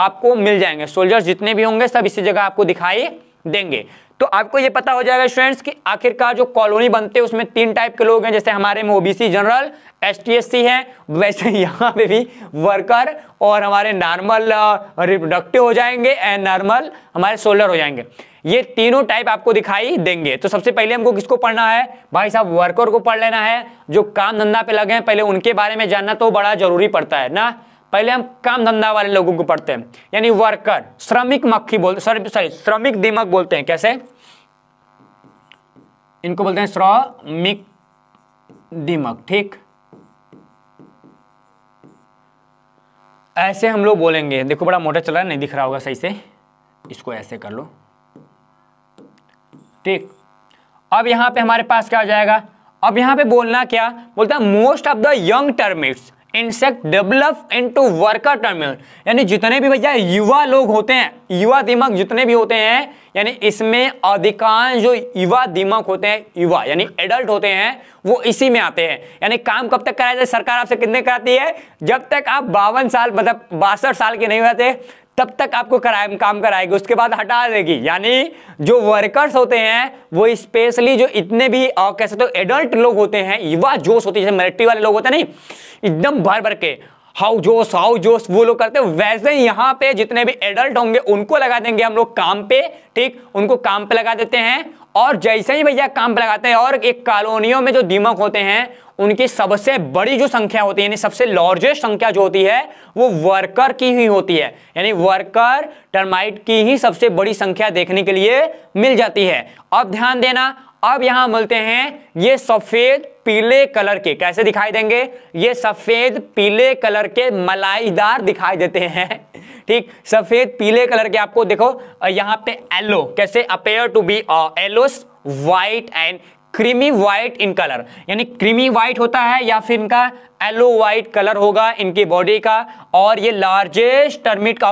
आपको मिल जाएंगे सोल्जर्स जितने भी होंगे सब इसी जगह आपको दिखाई देंगे तो आपको ये पता हो जाएगा स्टूडेंट्स कि आखिरकार जो कॉलोनी बनते हैं उसमें तीन टाइप के लोग हैं जैसे हमारे में ओबीसी जनरल एसटीएससी है वैसे यहाँ पे भी वर्कर और हमारे नॉर्मल रिप्रोडक्टिव हो जाएंगे एंड नॉर्मल हमारे सोलर हो जाएंगे ये तीनों टाइप आपको दिखाई देंगे तो सबसे पहले हमको किसको पढ़ना है भाई साहब वर्कर को पढ़ लेना है जो काम धंधा पे लगे हैं पहले उनके बारे में जानना तो बड़ा जरूरी पड़ता है ना पहले हम काम धंधा वाले लोगों को पढ़ते हैं यानी वर्कर श्रमिक मक्खी बोलते सॉरी श्रमिक दीमक बोलते हैं कैसे इनको बोलते हैं श्रमिक दीमक ठीक ऐसे हम लोग बोलेंगे देखो बड़ा मोटा चला नहीं दिख रहा होगा सही से इसको ऐसे कर लो ठीक अब यहां पे हमारे पास क्या आ जाएगा अब यहां पे बोलना क्या बोलता है most of the young termites insect develop into worker terminal यानी जितने भी भैया युवा लोग होते हैं युवा दिमाग जितने भी होते हैं यानी इसमें अधिकांश जो युवा दिमाग होते हैं युवा यानी एडल्ट होते हैं वो इसी में आते हैं यानी काम कब तक कराया जाए सरकार आपसे कितने कराती है जब तक आप बावन साल मतलब बासठ साल के नहीं होते तब तक आपको कराए काम कराएगी उसके बाद हटा देगी यानी जो वर्कर्स होते हैं वो स्पेशली जो इतने भी कह सकते हो एडल्ट लोग होते हैं युवा जोश होते हैं जैसे मिलिट्री वाले लोग होते हैं नहीं एकदम भर भर के हाउ जोश हाउ जोश वो लोग करते हैं वैसे यहाँ पे जितने भी एडल्ट होंगे उनको लगा देंगे हम लोग काम पे ठीक उनको काम पे लगा देते हैं और जैसे ही भैया काम लगाते हैं और एक कॉलोनियों में जो दीमक होते हैं उनकी सबसे बड़ी जो संख्या होती है यानी सबसे लार्जेस्ट संख्या जो होती है वो वर्कर की ही होती है यानी वर्कर टर्माइट की ही सबसे बड़ी संख्या देखने के लिए मिल जाती है अब ध्यान देना अब यहां मिलते हैं ये सफेद पीले कलर के कैसे दिखाई देंगे ये सफेद पीले कलर के मलाईदार दिखाई देते हैं ठीक सफेद पीले कलर के आपको देखो यहां पे एलो कैसे appear to be yellowish white and creamy white in colour यानी क्रीमी वाइट होता है या फिर इनका एलो वाइट कलर होगा इनकी बॉडी का और ये लार्जेस्ट टर्मिट का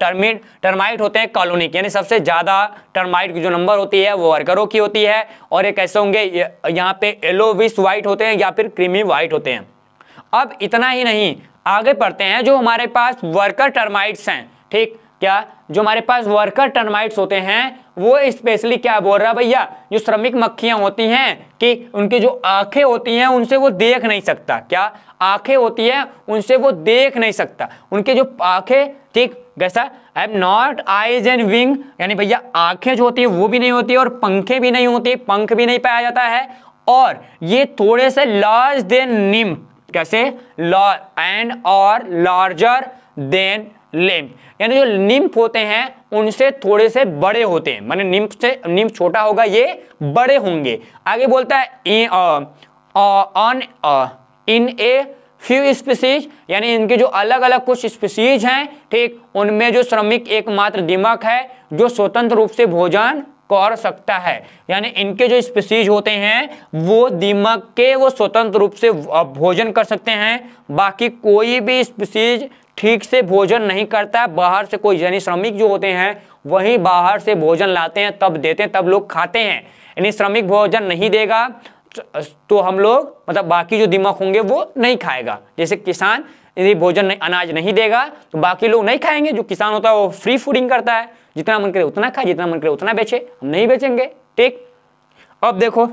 टर्मिट टर्माइट होते हैं कॉलोनी के यानी सबसे ज़्यादा टर्माइट की जो नंबर होती है वो वर्करों की होती है और ये कैसे होंगे यहाँ पे विस वाइट होते हैं या फिर क्रीमी वाइट होते हैं अब इतना ही नहीं आगे पढ़ते हैं जो हमारे पास वर्कर टर्माइट्स हैं ठीक क्या जो हमारे पास वर्कर टर्माइट्स होते हैं वो स्पेशली क्या बोल रहा है भैया जो श्रमिक मक्खियां होती हैं कि उनकी जो आंखें होती हैं उनसे वो देख नहीं सकता क्या आंखें होती हैं उनसे वो देख नहीं सकता उनके जो आंखें ठीक कैसा am not eyes and wing यानी भैया आंखें जो होती है वो भी नहीं होती और पंखे भी नहीं होते पंख भी नहीं पाया जाता है और ये थोड़े से लार्ज देन निम कैसे एंड और लार्जर देन लेम यानी जो निम्फ होते हैं उनसे थोड़े से बड़े होते हैं माने निम्फ से निम्फ छोटा होगा ये बड़े होंगे आगे बोलता है on in a few species यानी इनके जो अलग अलग कुछ स्पीसीज हैं ठीक उनमें जो श्रमिक एकमात्र दिमक है जो स्वतंत्र रूप से भोजन कर सकता है यानी इनके जो स्पीसीज होते हैं वो दिमाग के वो स्वतंत्र रूप से भोजन कर सकते हैं बाकी कोई भी स्पीसीज ठीक से भोजन नहीं करता है बाहर से कोई यानी श्रमिक जो होते हैं वहीं बाहर से भोजन लाते हैं तब देते हैं तब लोग खाते हैं यानी श्रमिक भोजन नहीं देगा तो, तो हम लोग मतलब बाकी जो दिमाग होंगे वो नहीं खाएगा जैसे किसान यदि भोजन नहीं अनाज नहीं देगा तो बाकी लोग नहीं खाएंगे जो किसान होता है वो फ्री फूडिंग करता है जितना मन करे उतना खाए जितना मन करे उतना बेचे हम नहीं बेचेंगे ठीक अब देखो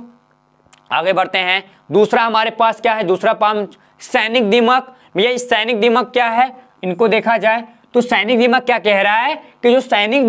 आगे बढ़ते हैं दूसरा हमारे पास क्या है दूसरा पाम सैनिक दिमाग भैया सैनिक दिमाग क्या है इनको देखा जाए तो सैनिक दिमाग क्या कह रहा है कि जो सैनिक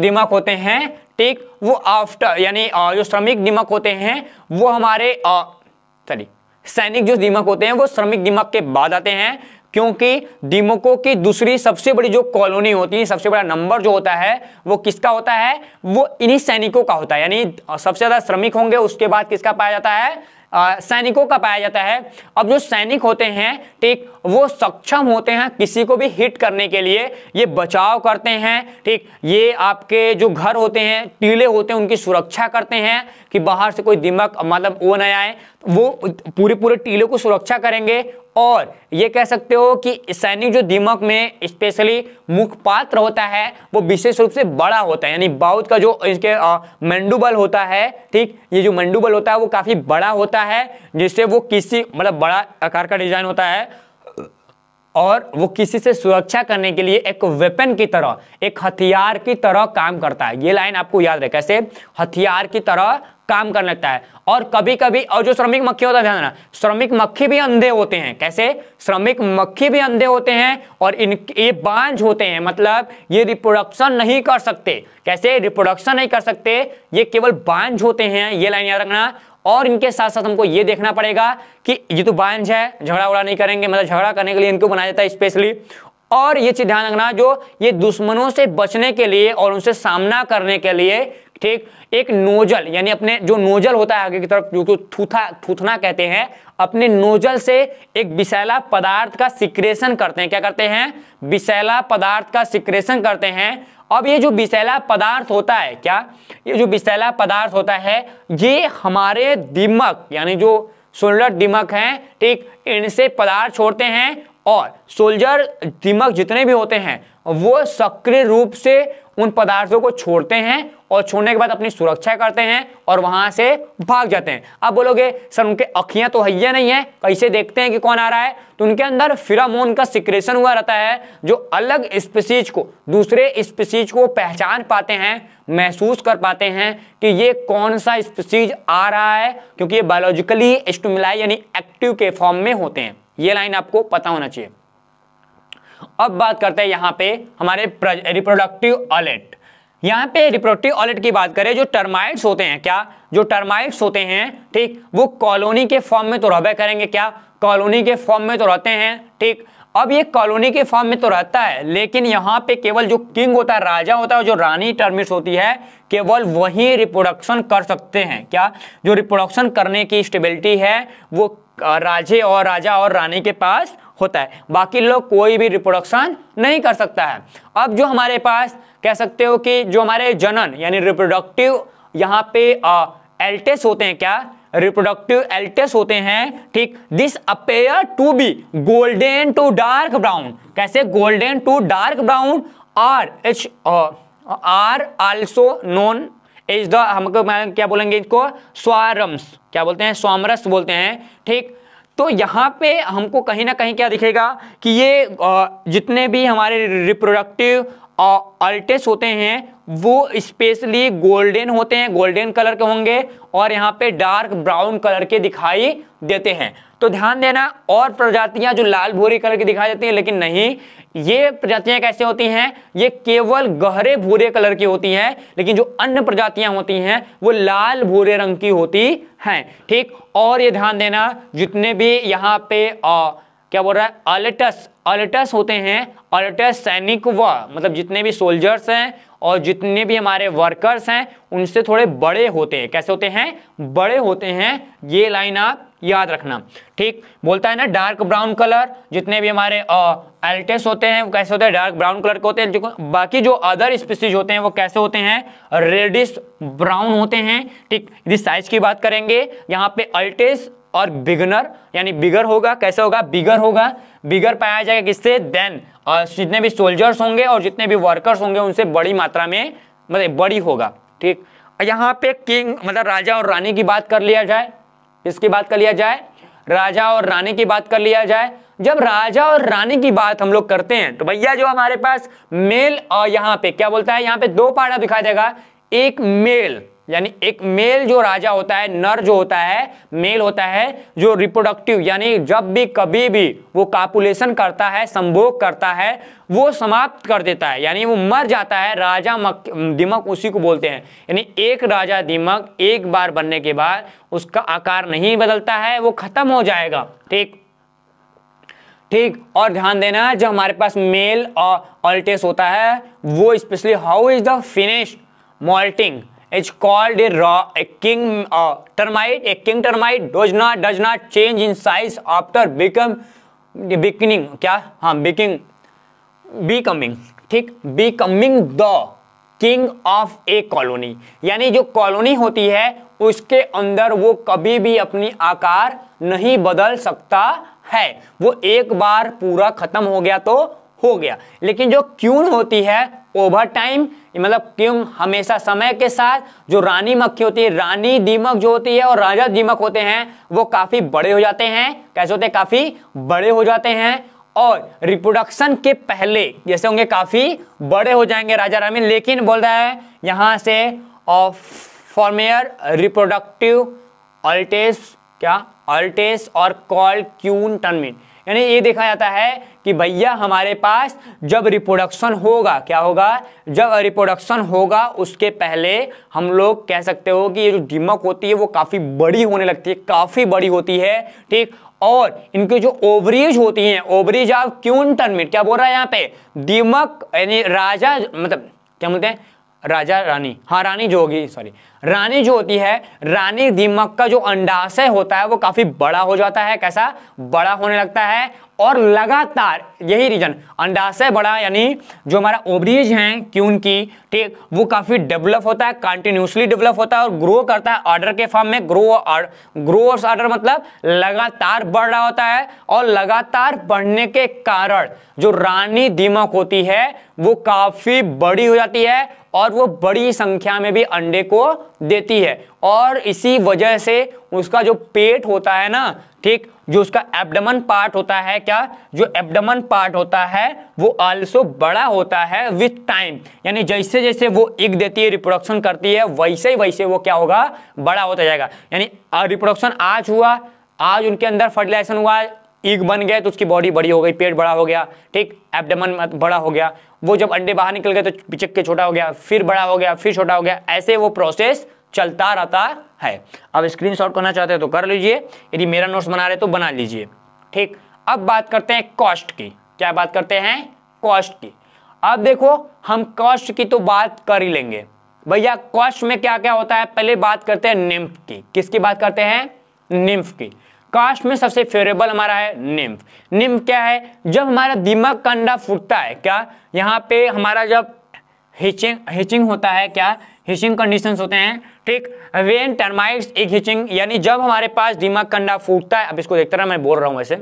दिमाग होते हैं ठीक वो आफ्टर यानी जो श्रमिक दिमाग होते हैं वो हमारे सॉरी सैनिक जो दिमाग होते हैं वो श्रमिक दिमाग के बाद आते हैं क्योंकि दीमकों की दूसरी सबसे बड़ी जो कॉलोनी होती है सबसे बड़ा नंबर जो होता है वो किसका होता है वो इन्हीं सैनिकों का होता है यानी सबसे ज़्यादा श्रमिक होंगे उसके बाद किसका पाया जाता है सैनिकों का पाया जाता है अब जो सैनिक होते हैं ठीक वो सक्षम होते हैं किसी को भी हिट करने के लिए ये बचाव करते हैं ठीक ये आपके जो घर होते हैं टीले होते हैं उनकी सुरक्षा करते हैं कि बाहर से कोई दिमक मतलब वो न आए वो पूरे पूरे टीले को सुरक्षा करेंगे और ये कह सकते हो कि सैनिक जो दिमक में स्पेशली मुखपात्र होता है वो विशेष रूप से बड़ा होता है यानी बाउथ का जो इसके मंडूबल होता है ठीक ये जो मंडूबल होता है वो काफ़ी बड़ा होता है जिससे वो किसी मतलब बड़ा आकार का डिजाइन होता है और वो किसी से सुरक्षा करने के लिए एक वेपन की तरह एक हथियार की तरह काम करता है ये लाइन आपको याद रहे कैसे हथियार की तरह काम करने लगता है और कभी कभी और जो श्रमिक मक्खी होता है ध्यान श्रमिक मक्खी भी अंधे होते हैं कैसे श्रमिक मक्खी भी अंधे होते हैं और इन ये बांझ होते हैं मतलब ये रिप्रोडक्शन नहीं कर सकते कैसे रिप्रोडक्शन नहीं कर सकते ये केवल बांझ होते हैं ये लाइन याद रखना और इनके साथ साथ हमको ये देखना पड़ेगा कि ये तो बायंस है झगड़ा उड़ा नहीं करेंगे मतलब झगड़ा करने के लिए इनको बनाया जाता है स्पेशली और ये चीज ध्यान रखना जो ये दुश्मनों से बचने के लिए और उनसे सामना करने के लिए ठीक एक नोजल यानी अपने जो नोजल होता है आगे की तरफ जो थूथा थूथना कहते हैं अपने नोजल से एक विशैला पदार्थ का सिक्रेशन करते हैं क्या करते हैं विशैला पदार्थ का सिक्रेशन करते हैं अब ये जो विषैला पदार्थ होता है क्या ये जो विषैला पदार्थ होता है ये हमारे दिमक यानी जो सोल्डर दिमक हैं ठीक इनसे पदार्थ छोड़ते हैं और सोल्जर दिमक जितने भी होते हैं वो सक्रिय रूप से उन पदार्थों को छोड़ते हैं और छोड़ने के बाद अपनी सुरक्षा करते हैं और वहां से भाग जाते हैं अब बोलोगे सर उनके अखियां तो हैया नहीं है कैसे देखते हैं कि कौन आ रहा है तो उनके अंदर फिरामोन का सिक्रेशन हुआ रहता है जो अलग स्पीसीज को दूसरे स्पीसीज को पहचान पाते हैं महसूस कर पाते हैं कि ये कौन सा स्पीसीज आ रहा है क्योंकि ये बायोलॉजिकली स्टूमिलाई यानी एक्टिव के फॉर्म में होते हैं ये लाइन आपको पता होना चाहिए अब बात करते हैं यहाँ पे हमारे रिप्रोडक्टिव ऑलेट यहाँ पे रिप्रोडक्टिव ऑलेट की बात करें जो टर्माइट्स होते हैं क्या जो टर्माइट्स होते हैं ठीक वो कॉलोनी के फॉर्म में तो रहबे करेंगे क्या कॉलोनी के फॉर्म में तो रहते हैं ठीक अब ये कॉलोनी के फॉर्म में तो रहता है लेकिन यहाँ पे केवल जो किंग होता है राजा होता है जो रानी टर्मिट्स होती है केवल वही रिप्रोडक्शन कर सकते हैं क्या जो रिप्रोडक्शन करने की स्टेबिलिटी है वो राजे और राजा और रानी के पास होता है बाकी लोग कोई भी रिप्रोडक्शन नहीं कर सकता है अब जो हमारे पास कह सकते हो कि जो हमारे जनन यानी रिप्रोडक्टिव यहाँ पे एल्टेस होते हैं क्या रिप्रोडक्टिव एल्टेस होते हैं ठीक this appear to be golden to dark brown कैसे golden to dark brown are H are also known is the हम क्या बोलेंगे इसको स्वारम्स क्या बोलते हैं स्वामरस बोलते हैं ठीक तो यहाँ पे हमको कहीं ना कहीं क्या दिखेगा कि ये जितने भी हमारे रिप्रोडक्टिव अल्टेस होते हैं वो स्पेशली गोल्डन होते हैं गोल्डन कलर के होंगे और यहाँ पे डार्क ब्राउन कलर के दिखाई देते हैं तो ध्यान देना और प्रजातियां जो लाल भूरे कलर की दिखाई देती हैं लेकिन नहीं ये प्रजातियां कैसे होती हैं ये केवल गहरे भूरे कलर की होती हैं लेकिन जो अन्य प्रजातियां होती हैं वो लाल भूरे रंग की होती हैं ठीक और ये ध्यान देना जितने भी यहाँ पे आ, क्या बोल रहा है अलटस ऑलेटस होते हैं ऑलेटस सैनिक व मतलब जितने भी सोल्जर्स हैं और जितने भी हमारे वर्कर्स हैं उनसे थोड़े बड़े होते हैं कैसे होते हैं बड़े होते हैं ये लाइन आप याद रखना ठीक बोलता है ना डार्क ब्राउन कलर जितने भी हमारे अल्टेस होते हैं वो कैसे होते हैं डार्क ब्राउन कलर के होते हैं जो बाकी जो अदर स्पीसीज होते हैं वो कैसे होते हैं रेडिश ब्राउन होते हैं ठीक यदि साइज की बात करेंगे यहाँ पे अल्टेस और बिगनर यानी बिगर होगा कैसे होगा बिगर होगा बिगर पाया जाएगा किससे देन और जितने भी सोल्जर्स होंगे और जितने भी वर्कर्स होंगे उनसे बड़ी मात्रा में मतलब बड़ी होगा ठीक यहाँ पे किंग मतलब राजा और रानी की बात कर लिया जाए इसकी बात कर लिया जाए राजा और रानी की बात कर लिया जाए जब राजा और रानी की बात हम लोग करते हैं तो भैया जो हमारे पास मेल और यहाँ पे क्या बोलता है यहाँ पे दो पारा दिखाई देगा एक मेल यानी एक मेल जो राजा होता है नर जो होता है मेल होता है जो रिप्रोडक्टिव यानी जब भी कभी भी वो कापुलेशन करता है संभोग करता है वो समाप्त कर देता है यानी वो मर जाता है राजा मक, दिमक उसी को बोलते हैं यानी एक राजा दिमक एक बार बनने के बाद उसका आकार नहीं बदलता है वो खत्म हो जाएगा ठीक ठीक और ध्यान देना जो हमारे पास मेल और ऑल्टेस होता है वो specially how is the finish moulting is called a king termite a king termite does not does not change in size after become becoming क्या हाँ बिकिंग बी कमिंग ठीक becoming the king of a colony यानी जो colony होती है उसके अंदर वो कभी भी अपनी आकार नहीं बदल सकता है वो एक बार पूरा खत्म हो गया तो हो गया लेकिन जो क्यून होती है ओवर टाइम मतलब क्यों हमेशा समय के साथ जो रानी मक्खी होती है रानी दीमक जो होती है और राजा दीमक होते हैं वो काफ़ी बड़े हो जाते हैं कैसे होते हैं काफ़ी बड़े हो जाते हैं और रिप्रोडक्शन के पहले जैसे होंगे काफ़ी बड़े हो जाएंगे राजा रानी लेकिन बोल रहा है यहां से फॉर्मेयर रिप्रोडक्टिव अल्टेस क्या अल्टेस और कॉल क्यून टर्मिन यानी ये देखा जाता है कि भैया हमारे पास जब रिप्रोडक्शन होगा क्या होगा जब रिप्रोडक्शन होगा उसके पहले हम लोग कह सकते हो कि ये जो दिमक होती है वो काफ़ी बड़ी होने लगती है काफ़ी बड़ी होती है ठीक और इनके जो ओवरीज होती हैं ओवरीज ऑफ क्यूंटन टर्मिट क्या बोल रहा है यहाँ पे दिमक यानी राजा मतलब क्या बोलते हैं राजा रानी हाँ रानी जो होगी सॉरी रानी जो होती है रानी दीमक का जो अंडाशय होता है वो काफ़ी बड़ा हो जाता है कैसा बड़ा होने लगता है और लगातार यही रीजन अंडाशय बड़ा यानी जो हमारा ओवरीज हैं क्यून की ठीक वो काफ़ी डेवलप होता है कंटिन्यूसली डेवलप होता है और ग्रो करता है ऑर्डर के फॉर्म में ग्रो और ग्रोअर्स ऑर्डर मतलब लगातार बढ़ रहा होता है और लगातार बढ़ने के कारण जो रानी दीमक होती है वो काफ़ी बड़ी हो जाती है और वो बड़ी संख्या में भी अंडे को देती है और इसी वजह से उसका जो पेट होता है ना ठीक जो उसका एबडमन पार्ट होता है क्या जो एबडमन पार्ट होता है वो आल्सो बड़ा होता है विथ टाइम यानी जैसे जैसे वो एक देती है रिप्रोडक्शन करती है वैसे ही वैसे वो क्या होगा बड़ा होता जाएगा यानी रिप्रोडक्शन आज हुआ आज उनके अंदर फर्टिलाइजेशन हुआ ईग बन गया तो उसकी बॉडी बड़ी हो गई पेट बड़ा हो गया ठीक एबडमन बड़ा हो गया वो जब अंडे बाहर निकल गए तो पिचक के छोटा हो गया फिर बड़ा हो गया फिर छोटा हो गया ऐसे वो प्रोसेस चलता रहता है अब स्क्रीन शॉट करना चाहते हैं तो कर लीजिए यदि मेरा नोट्स बना रहे तो बना लीजिए ठीक अब बात करते हैं कॉस्ट की क्या बात करते हैं कॉस्ट की अब देखो हम कॉस्ट की तो बात कर ही लेंगे भैया कॉस्ट में क्या क्या होता है पहले बात करते हैं निम्फ की किसकी बात करते हैं निम्फ की कॉस्ट में सबसे फेवरेबल हमारा है निम्फ निम्फ क्या है जब हमारा दिमाग का अंडा फूटता है क्या यहाँ पे हमारा जब हिचिंग हिचिंग होता है क्या हिचिंग कंडीशंस होते हैं ठीक वेन टर्माइट्स एक यानी जब हमारे पास दिमाग कंडा फूटता है अब इसको देखते रहा मैं बोल रहा हूँ ऐसे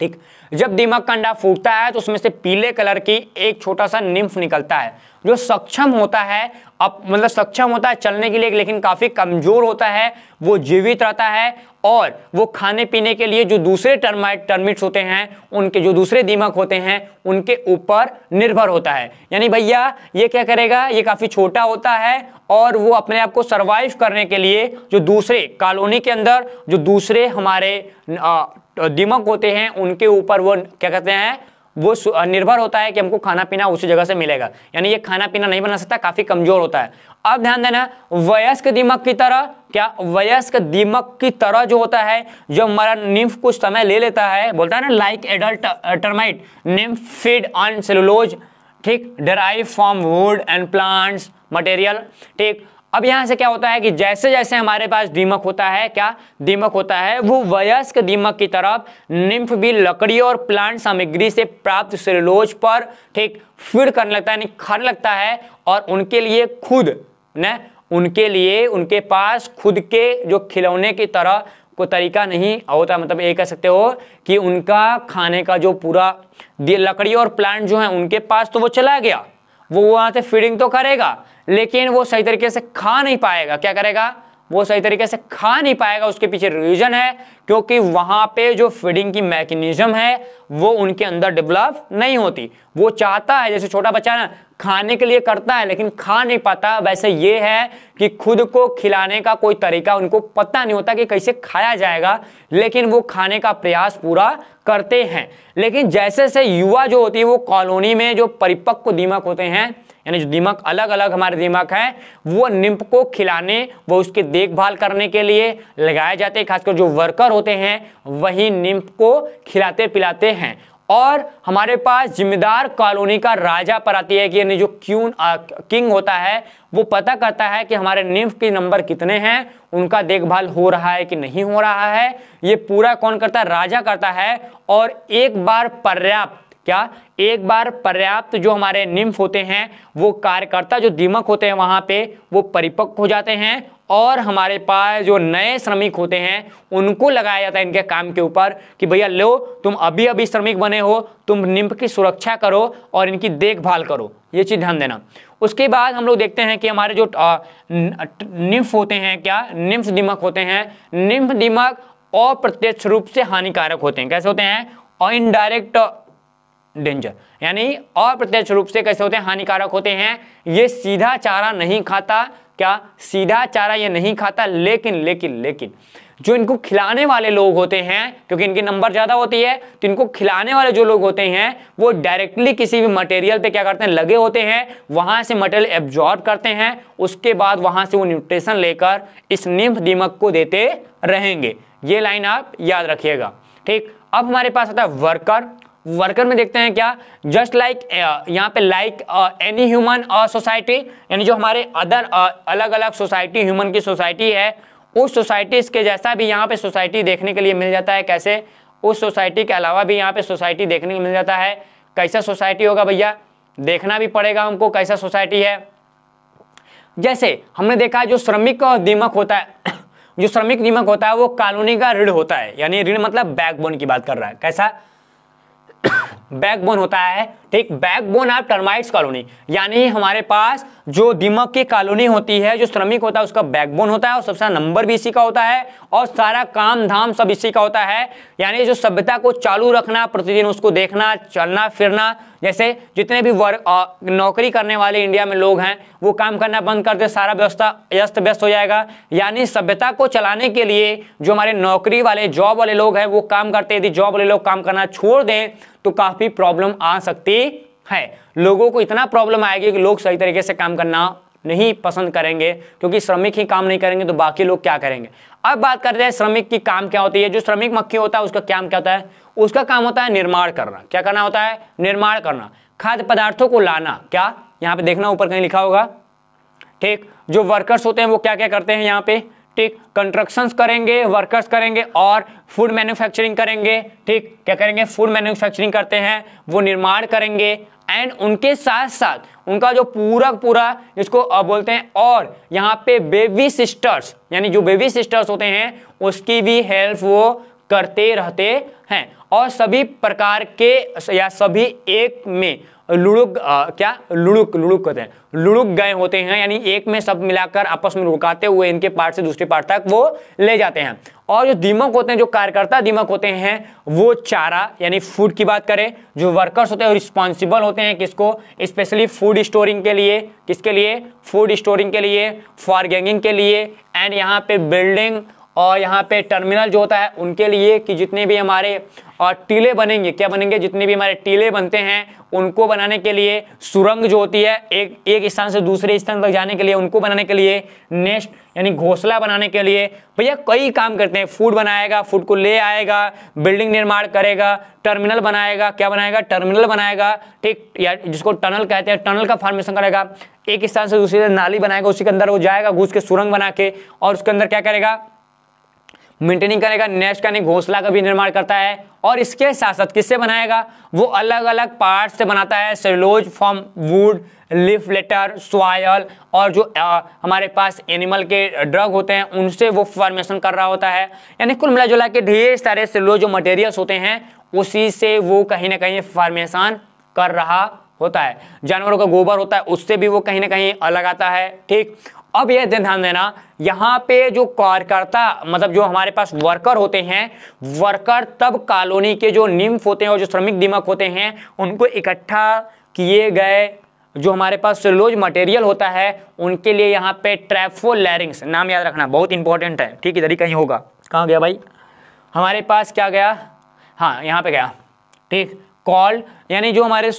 ठीक जब दीमक का अंडा फूटता है तो उसमें से पीले कलर की एक छोटा सा निम्फ निकलता है जो सक्षम होता है अब मतलब सक्षम होता है चलने के लिए लेकिन काफ़ी कमज़ोर होता है वो जीवित रहता है और वो खाने पीने के लिए जो दूसरे टर्माइट टर्मिट्स होते हैं उनके जो दूसरे दीमक होते हैं उनके ऊपर निर्भर होता है यानी भैया ये क्या करेगा ये काफ़ी छोटा होता है और वो अपने आप को सर्वाइव करने के लिए जो दूसरे कॉलोनी के अंदर जो दूसरे हमारे दीमक होते हैं उनके ऊपर वो क्या कहते हैं वो निर्भर होता है कि हमको खाना पीना उसी जगह से मिलेगा यानी ये खाना पीना नहीं बना सकता काफी कमजोर होता है अब ध्यान देना वयस्क दीमक की तरह क्या वयस्क दीमक की तरह जो होता है जो हमारा निम्फ कुछ समय ले लेता है बोलता है ना like adult termite nymph feed on cellulose ठीक derive from wood and plants material ठीक अब यहाँ से क्या होता है कि जैसे जैसे हमारे पास दीमक होता है क्या दीमक होता है वो वयस्क दीमक की तरफ निम्फ भी लकड़ी और प्लांट सामग्री से प्राप्त सेलोज पर ठीक फिर करने लगता है खाने लगता है और उनके लिए खुद न उनके लिए उनके पास खुद के जो खिलौने की तरह को तरीका नहीं होता मतलब ये कह सकते हो कि उनका खाने का जो पूरा लकड़ी और प्लांट जो है उनके पास तो वो चला गया वो वहाँ से फीडिंग तो करेगा लेकिन वो सही तरीके से खा नहीं पाएगा क्या करेगा वो सही तरीके से खा नहीं पाएगा उसके पीछे रीजन है क्योंकि वहाँ पे जो फीडिंग की मैकेनिज्म है वो उनके अंदर डेवलप नहीं होती वो चाहता है जैसे छोटा बच्चा ना खाने के लिए करता है लेकिन खा नहीं पाता वैसे ये है कि खुद को खिलाने का कोई तरीका उनको पता नहीं होता कि कैसे खाया जाएगा लेकिन वो खाने का प्रयास पूरा करते हैं लेकिन जैसे जैसे युवा जो होती है वो कॉलोनी में जो परिपक्व दीमक होते हैं यानी जो दीमक अलग अलग हमारे दीमक हैं वो निम्प को खिलाने वो उसकी देखभाल करने के लिए लगाए जाते हैं खासकर जो वर्कर होते हैं वही निम्प को खिलाते पिलाते हैं और हमारे पास जिम्मेदार कॉलोनी का राजा पर आती है कि यानी जो क्यून आ, किंग होता है वो पता करता है कि हमारे निम्फ के नंबर कितने हैं उनका देखभाल हो रहा है कि नहीं हो रहा है ये पूरा कौन करता है राजा करता है और एक बार पर्याप्त क्या एक बार पर्याप्त जो हमारे निम्फ होते हैं वो कार्यकर्ता जो दीमक होते हैं वहाँ पे वो परिपक्व हो जाते हैं और हमारे पास जो नए श्रमिक होते हैं उनको लगाया जाता है इनके काम के ऊपर कि भैया लो तुम अभी अभी श्रमिक बने हो तुम निम्ब की सुरक्षा करो और इनकी देखभाल करो ये चीज़ ध्यान देना उसके बाद हम लोग देखते हैं कि हमारे जो निम्फ होते हैं क्या निम्फ दिमक होते हैं निम्फ दिमक अप्रत्यक्ष रूप से हानिकारक होते हैं कैसे होते हैं और इनडायरेक्ट डेंजर यानी अप्रत्यक्ष रूप से कैसे होते हैं हानिकारक होते हैं ये सीधा चारा नहीं खाता क्या सीधा चारा ये नहीं खाता लेकिन लेकिन लेकिन जो इनको खिलाने वाले लोग होते हैं क्योंकि इनकी नंबर ज़्यादा होती है तो इनको खिलाने वाले जो लोग होते हैं वो डायरेक्टली किसी भी मटेरियल पे क्या करते हैं लगे होते हैं वहां से मटेरियल एब्जॉर्ब करते हैं उसके बाद वहां से वो न्यूट्रिशन लेकर इस निम्फ दीमक को देते रहेंगे ये लाइन आप याद रखिएगा ठीक अब हमारे पास आता है वर्कर वर्कर में देखते हैं क्या जस्ट लाइक uh, यहाँ पे लाइक एनी ह्यूमन सोसाइटी यानी जो हमारे अदर uh, अलग अलग सोसाइटी ह्यूमन की सोसाइटी है उस सोसाइटीज़ के जैसा भी यहाँ पे सोसाइटी देखने के लिए मिल जाता है कैसे उस सोसाइटी के अलावा भी यहाँ पे सोसाइटी देखने को मिल जाता है कैसा सोसाइटी होगा भैया देखना भी पड़ेगा हमको कैसा सोसाइटी है जैसे हमने देखा जो श्रमिक uh, दीमक होता है जो श्रमिक दीमक होता है वो कॉलोनी का ऋण होता है यानी ऋण मतलब बैकबोन की बात कर रहा है कैसा बैकबोन होता है ठीक बैकबोन ऑफ टर्माइट्स कॉलोनी यानी हमारे पास जो दिमक की कॉलोनी होती है जो श्रमिक होता है उसका बैकबोन होता है और सबसे नंबर भी इसी का होता है और सारा काम धाम सब इसी का होता है यानी जो सभ्यता को चालू रखना प्रतिदिन उसको देखना चलना फिरना जैसे जितने भी वर्क नौकरी करने वाले इंडिया में लोग हैं वो काम करना बंद कर दे सारा व्यवस्था व्यस्त व्यस्त हो जाएगा यानी सभ्यता को चलाने के लिए जो हमारे नौकरी वाले जॉब वाले लोग हैं वो काम करते यदि जॉब वाले लोग काम करना छोड़ दें तो काफ़ी प्रॉब्लम आ सकती भी है लोगों को इतना प्रॉब्लम आएगी कि लोग सही तरीके से काम करना नहीं पसंद करेंगे क्योंकि श्रमिक ही काम नहीं करेंगे तो बाकी लोग क्या करेंगे अब बात करते हैं श्रमिक की काम क्या होती है जो श्रमिक मक्खी होता है उसका काम क्या होता है उसका काम होता है निर्माण करना क्या करना होता है निर्माण करना खाद्य पदार्थों को लाना क्या यहाँ पे देखना ऊपर कहीं लिखा होगा ठीक जो वर्कर्स होते हैं वो क्या क्या करते हैं यहाँ पे ठीक कंस्ट्रक्शंस करेंगे वर्कर्स करेंगे और फूड मैन्युफैक्चरिंग करेंगे ठीक क्या करेंगे फूड मैन्युफैक्चरिंग करते हैं वो निर्माण करेंगे एंड उनके साथ साथ उनका जो पूरा पूरा जिसको बोलते हैं और यहाँ पे बेबी सिस्टर्स यानी जो बेबी सिस्टर्स होते हैं उसकी भी हेल्प वो करते रहते हैं और सभी प्रकार के या सभी एक में लुड़ुक क्या लुड़ुक लुड़ुक होते हैं लुड़ुक गए होते हैं यानी एक में सब मिलाकर आपस में रुकाते हुए इनके पार्ट से दूसरे पार्ट तक वो ले जाते हैं और जो दीमक होते हैं जो कार्यकर्ता दीमक होते हैं वो चारा यानी फूड की बात करें जो वर्कर्स होते हैं रिस्पॉन्सिबल होते हैं किसको स्पेशली फूड स्टोरिंग के लिए किसके लिए फूड स्टोरिंग के लिए फॉर गैंगिंग के लिए एंड यहाँ पे बिल्डिंग और यहाँ पे टर्मिनल जो होता है उनके लिए कि जितने भी हमारे और टीले बनेंगे क्या बनेंगे जितने भी हमारे टीले बनते हैं उनको बनाने के लिए सुरंग जो होती है एक एक स्थान से दूसरे स्थान तक जाने के लिए उनको बनाने के लिए नेस्ट यानी घोंसला बनाने के लिए भैया कई काम करते हैं फूड बनाएगा फूड को ले आएगा बिल्डिंग निर्माण करेगा टर्मिनल बनाएगा क्या बनाएगा टर्मिनल बनाएगा ठीक या जिसको टनल कहते हैं टनल का फॉर्मेशन करेगा एक स्थान से दूसरे नाली बनाएगा उसी के अंदर वो जाएगा घुस के सुरंग बना के और उसके अंदर क्या करेगा मेंटेनिंग करेगा नेस्ट यानी घोंसला का भी निर्माण करता है और इसके साथ साथ किससे बनाएगा वो अलग अलग पार्ट से बनाता है cellulose from wood leaf litter soil और जो आ, हमारे पास एनिमल के ड्रग होते हैं उनसे वो फॉर्मेशन कर रहा होता है यानी कुल मिला जुला के ढेर सारे सेलोज मटेरियल्स होते हैं उसी से वो कहीं ना कहीं फॉर्मेशन कर रहा होता है जानवरों का गोबर होता है उससे भी वो कहीं ना कहीं अलग आता है ठीक अब यह ध्यान देना यहाँ पे जो कार्यकर्ता मतलब जो हमारे पास वर्कर होते हैं वर्कर तब कॉलोनी के जो निम्फ होते हैं और जो श्रमिक दीमक होते हैं उनको इकट्ठा किए गए जो हमारे पास सेलोज मटेरियल होता है उनके लिए यहाँ पे ट्रैफो लैरिंग्स नाम याद रखना बहुत इंपॉर्टेंट है ठीक इधर ही कहीं होगा कहाँ गया भाई हमारे पास क्या गया हाँ यहाँ पे गया ठीक कॉल्ड यानी जो हमारे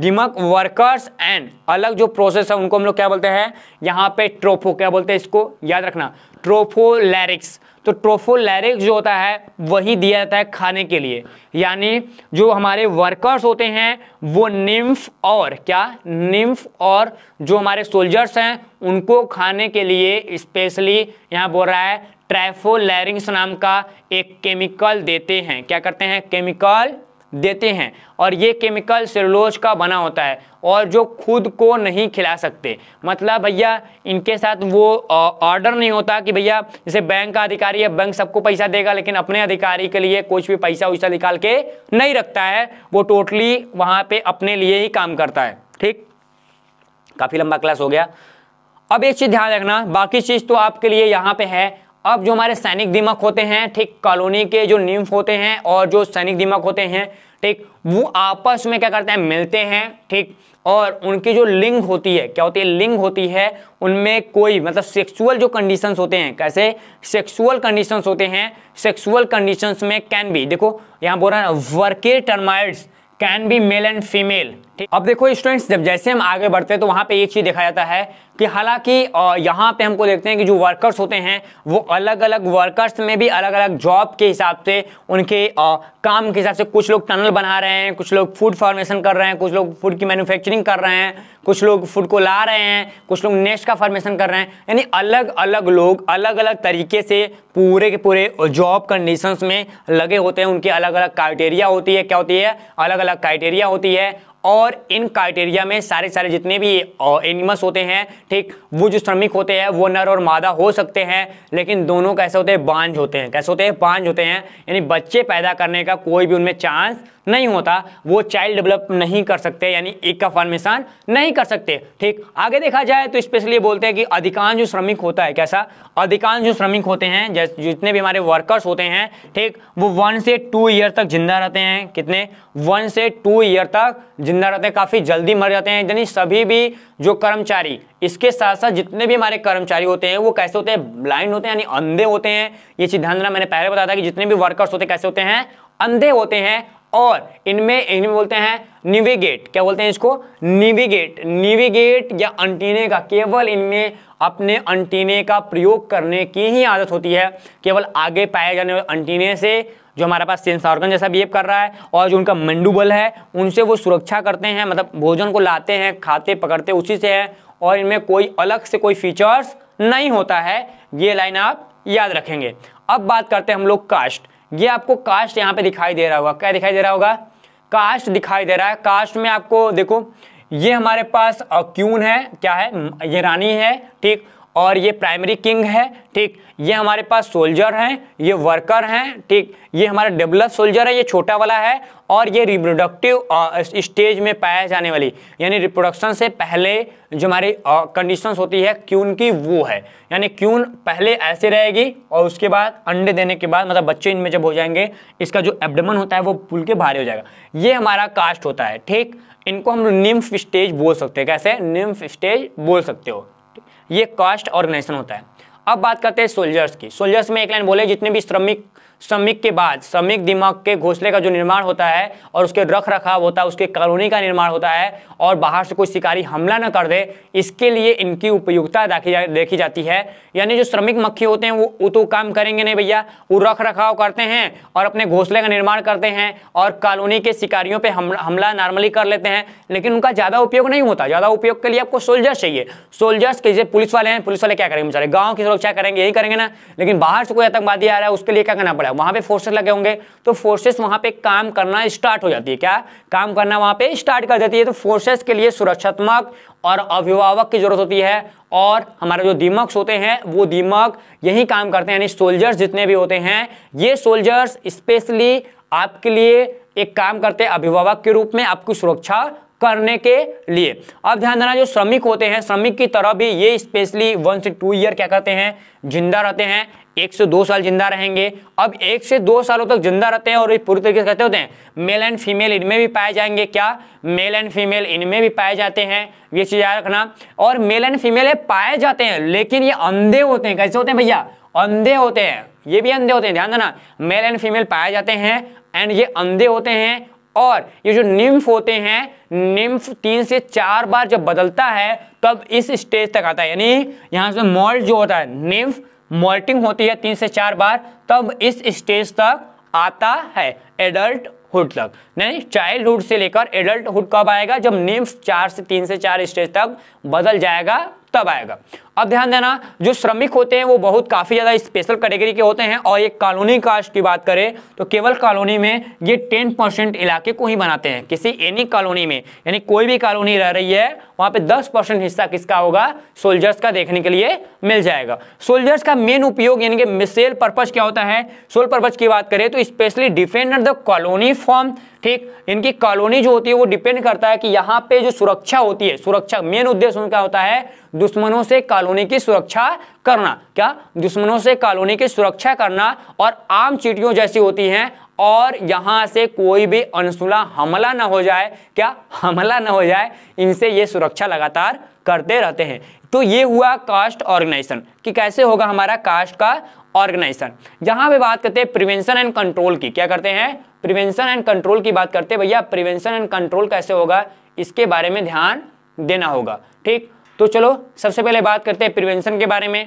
दिमक वर्कर्स एंड अलग जो प्रोसेस है उनको हम लोग क्या बोलते हैं यहाँ पे ट्रोफो क्या बोलते हैं इसको याद रखना ट्रोफोलैरिक्स तो ट्रोफोलैरिक्स जो होता है वही दिया जाता है खाने के लिए यानी जो हमारे वर्कर्स होते हैं वो निम्फ और क्या निम्फ और जो हमारे सोल्जर्स हैं उनको खाने के लिए स्पेशली यहाँ बोल रहा है ट्रैफोलैरिंग्स नाम का एक केमिकल देते हैं क्या करते हैं केमिकल देते हैं और ये केमिकल सेलुलोज का बना होता है और जो खुद को नहीं खिला सकते मतलब भैया इनके साथ वो ऑर्डर नहीं होता कि भैया जैसे बैंक का अधिकारी है बैंक सबको पैसा देगा लेकिन अपने अधिकारी के लिए कुछ भी पैसा वैसा निकाल के नहीं रखता है वो टोटली वहाँ पर अपने लिए ही काम करता है ठीक काफ़ी लंबा क्लास हो गया अब एक चीज़ ध्यान रखना बाकी चीज़ तो आपके लिए यहाँ पे है अब जो हमारे सैनिक दिमक होते हैं ठीक कॉलोनी के जो निम्फ होते हैं और जो सैनिक दिमक होते हैं ठीक वो आपस में क्या करते हैं मिलते हैं ठीक और उनकी जो लिंग होती है क्या होती है लिंग होती है उनमें कोई मतलब सेक्सुअल जो कंडीशंस होते हैं कैसे सेक्सुअल कंडीशंस होते हैं सेक्सुअल कंडीशंस में कैन बी देखो यहाँ बोल रहा है worker termites can be male and female ठीक अब देखो स्टूडेंट्स जब जैसे हम आगे बढ़ते हैं तो वहाँ पे एक चीज़ देखा जाता है कि हालांकि यहाँ पे हमको देखते हैं कि जो वर्कर्स होते हैं वो अलग अलग वर्कर्स में भी अलग अलग जॉब के हिसाब से उनके काम के हिसाब से कुछ लोग टनल बना रहे हैं कुछ लोग फूड फार्मेशन कर रहे हैं कुछ लोग फूड की मैन्युफैक्चरिंग कर रहे हैं कुछ लोग फूड को ला रहे हैं कुछ लोग नेस्ट का फार्मेशन कर रहे हैं यानी अलग अलग लोग अलग अलग तरीके से पूरे के पूरे जॉब कंडीशंस में लगे होते हैं उनके अलग अलग क्राइटेरिया होती है क्या होती है अलग अलग क्राइटेरिया होती है और इन क्राइटेरिया में सारे सारे जितने भी एनिमल्स होते हैं ठीक वो जो श्रमिक होते हैं वो नर और मादा हो सकते हैं लेकिन दोनों कैसे होते हैं बांझ होते हैं कैसे होते हैं बांझ होते हैं यानी बच्चे पैदा करने का कोई भी उनमें चांस नहीं होता वो चाइल्ड डेवलप नहीं कर सकते यानी एक का फॉर्मेशन नहीं कर सकते ठीक आगे देखा जाए तो स्पेशली बोलते हैं कि अधिकांश जो श्रमिक होता है कैसा अधिकांश जो श्रमिक होते हैं जितने भी हमारे वर्कर्स होते हैं ठीक वो वन से टू ईयर तक जिंदा रहते हैं कितने वन से टू ईयर तक जिंदा रहते हैं काफ़ी जल्दी मर जाते हैं यानी सभी भी जो कर्मचारी इसके साथ साथ जितने भी हमारे कर्मचारी होते हैं वो कैसे होते हैं ब्लाइंड होते हैं यानी अंधे होते हैं ये सिद्धांत मैंने पहले बताया था कि जितने भी वर्कर्स होते हैं कैसे होते हैं अंधे होते हैं और इनमें इन्हें बोलते हैं निविगेट क्या बोलते हैं इसको निविगेट निविगेट या अंटीने का केवल इनमें अपने अंटीने का प्रयोग करने की ही आदत होती है केवल आगे पाए जाने वाले अंटीने से जो हमारे पास सेंस ऑर्गन जैसा बिहेव कर रहा है और जो उनका मंडूबल है उनसे वो सुरक्षा करते हैं मतलब भोजन को लाते हैं खाते पकड़ते उसी से है और इनमें कोई अलग से कोई फीचर्स नहीं होता है ये लाइन आप याद रखेंगे अब बात करते हैं हम लोग कास्ट ये आपको कास्ट यहाँ पे दिखाई दे रहा होगा क्या दिखाई दे रहा होगा कास्ट दिखाई दे रहा है कास्ट में आपको देखो ये हमारे पास क्यून है क्या है ये रानी है ठीक और ये प्राइमरी किंग है ठीक ये हमारे पास सोल्जर हैं ये वर्कर हैं ठीक ये हमारा डेवलप सोल्जर है ये छोटा वाला है और ये रिप्रोडक्टिव स्टेज में पाया जाने वाली यानी रिप्रोडक्शन से पहले जो हमारी कंडीशन होती है क्यून की वो है यानी क्यून पहले ऐसे रहेगी और उसके बाद अंडे देने के बाद मतलब बच्चे इनमें जब हो जाएंगे इसका जो एबडमन होता है वो पुल के भारी हो जाएगा ये हमारा कास्ट होता है ठीक इनको हम निम्फ स्टेज बोल सकते हैं कैसे निम्फ स्टेज बोल सकते हो ये कास्ट ऑर्गेनाइजेशन होता है अब बात करते हैं सोल्जर्स की सोल्जर्स में एक लाइन बोले जितने भी श्रमिक श्रमिक के बाद श्रमिक दिमाग के घोंसले का जो निर्माण होता है और उसके रख रखाव होता है उसके कॉलोनी का निर्माण होता है और बाहर से कोई शिकारी हमला न कर दे इसके लिए इनकी उपयोगिता जा, देखी जाती है यानी जो श्रमिक मक्खी होते हैं वो वो तो काम करेंगे नहीं भैया वो रख रखाव करते हैं और अपने घोंसले का निर्माण करते हैं और कॉलोनी के शिकारियों पर हमला हमला नॉर्मली कर लेते हैं लेकिन उनका ज़्यादा उपयोग नहीं होता ज़्यादा उपयोग के लिए आपको सोल्जर्स चाहिए सोल्जर्स के पुलिस वाले हैं पुलिस वाले क्या करेंगे बेचारे गाँव की सुरक्षा करेंगे यही करेंगे ना लेकिन बाहर से कोई आतंकवादी आ रहा है उसके लिए क्या करना पड़ेगा है वहां पे फोर्सेस लगे होंगे तो फोर्सेस वहां पे काम करना स्टार्ट हो जाती है क्या काम करना वहां पे स्टार्ट कर देती है तो फोर्सेस के लिए सुरक्षात्मक और अभिभावक की जरूरत होती है और हमारे जो दीमक होते हैं वो दीमक यही काम करते हैं यानी सोल्जर्स जितने भी होते हैं ये सोल्जर्स स्पेशली आपके लिए एक काम करते हैं अभिभावक के रूप में आपकी सुरक्षा करने के लिए अब ध्यान देना जो श्रमिक होते हैं श्रमिक की तरह भी ये स्पेशली वन से टू ईयर क्या कहते हैं जिंदा रहते हैं एक से दो साल जिंदा रहेंगे अब एक से दो सालों तक जिंदा रहते हैं और ये पूरी तरीके से कहते होते हैं मेल एंड फीमेल इनमें भी पाए जाएंगे क्या मेल एंड फीमेल इनमें भी पाए जाते हैं ये चीज़ याद रखना और मेल एंड फीमेल पाए जाते हैं लेकिन ये अंधे होते हैं कैसे होते हैं भैया अंधे होते हैं ये भी अंधे होते हैं ध्यान देना मेल एंड फीमेल पाए जाते हैं एंड ये अंधे होते हैं और ये जो निम्फ होते हैं निम्फ तीन से चार बार जब बदलता है तब इस स्टेज तक आता है यानी यहाँ से मॉल्ट जो होता है निम्फ मॉल्टिंग होती है तीन से चार बार तब इस स्टेज तक आता है एडल्ट हुड तक नहीं चाइल्डहुड से लेकर एडल्टुड कब आएगा जब निम्फ चार से तीन से चार स्टेज तक बदल जाएगा तब आएगा अब ध्यान देना जो श्रमिक होते हैं वो बहुत काफ़ी ज़्यादा स्पेशल कैटेगरी के होते हैं और एक कॉलोनी कास्ट की बात करें तो केवल कॉलोनी में ये टेन परसेंट इलाके को ही बनाते हैं किसी एनी कॉलोनी में यानी कोई भी कॉलोनी रह रही है वहां पे दस परसेंट हिस्सा किसका होगा सोल्जर्स का देखने के लिए मिल जाएगा सोल्जर्स का मेन उपयोग यानी कि मिसेल पर्पज क्या होता है सोल पर्पज की बात करें तो specially defend the colony form ठीक इनकी कॉलोनी जो होती है वो डिपेंड करता है कि यहाँ पे जो सुरक्षा होती है सुरक्षा मेन उद्देश्य उनका होता है दुश्मनों से कॉलोनी कॉलोनी की सुरक्षा करना क्या दुश्मनों से कॉलोनी की सुरक्षा करना और आम चीटियों जैसी होती हैं और यहां से कोई भी अनसुला हमला ना हो जाए क्या हमला ना हो जाए इनसे ये सुरक्षा लगातार करते रहते हैं तो ये हुआ कास्ट ऑर्गेनाइजेशन कि कैसे होगा हमारा कास्ट का ऑर्गेनाइजेशन जहां पे बात करते हैं प्रिवेंशन एंड कंट्रोल की क्या करते हैं प्रिवेंशन एंड कंट्रोल की बात करते हैं भैया प्रिवेंशन एंड कंट्रोल कैसे होगा इसके बारे में ध्यान देना होगा ठीक तो चलो सबसे पहले बात करते हैं प्रिवेंशन के बारे में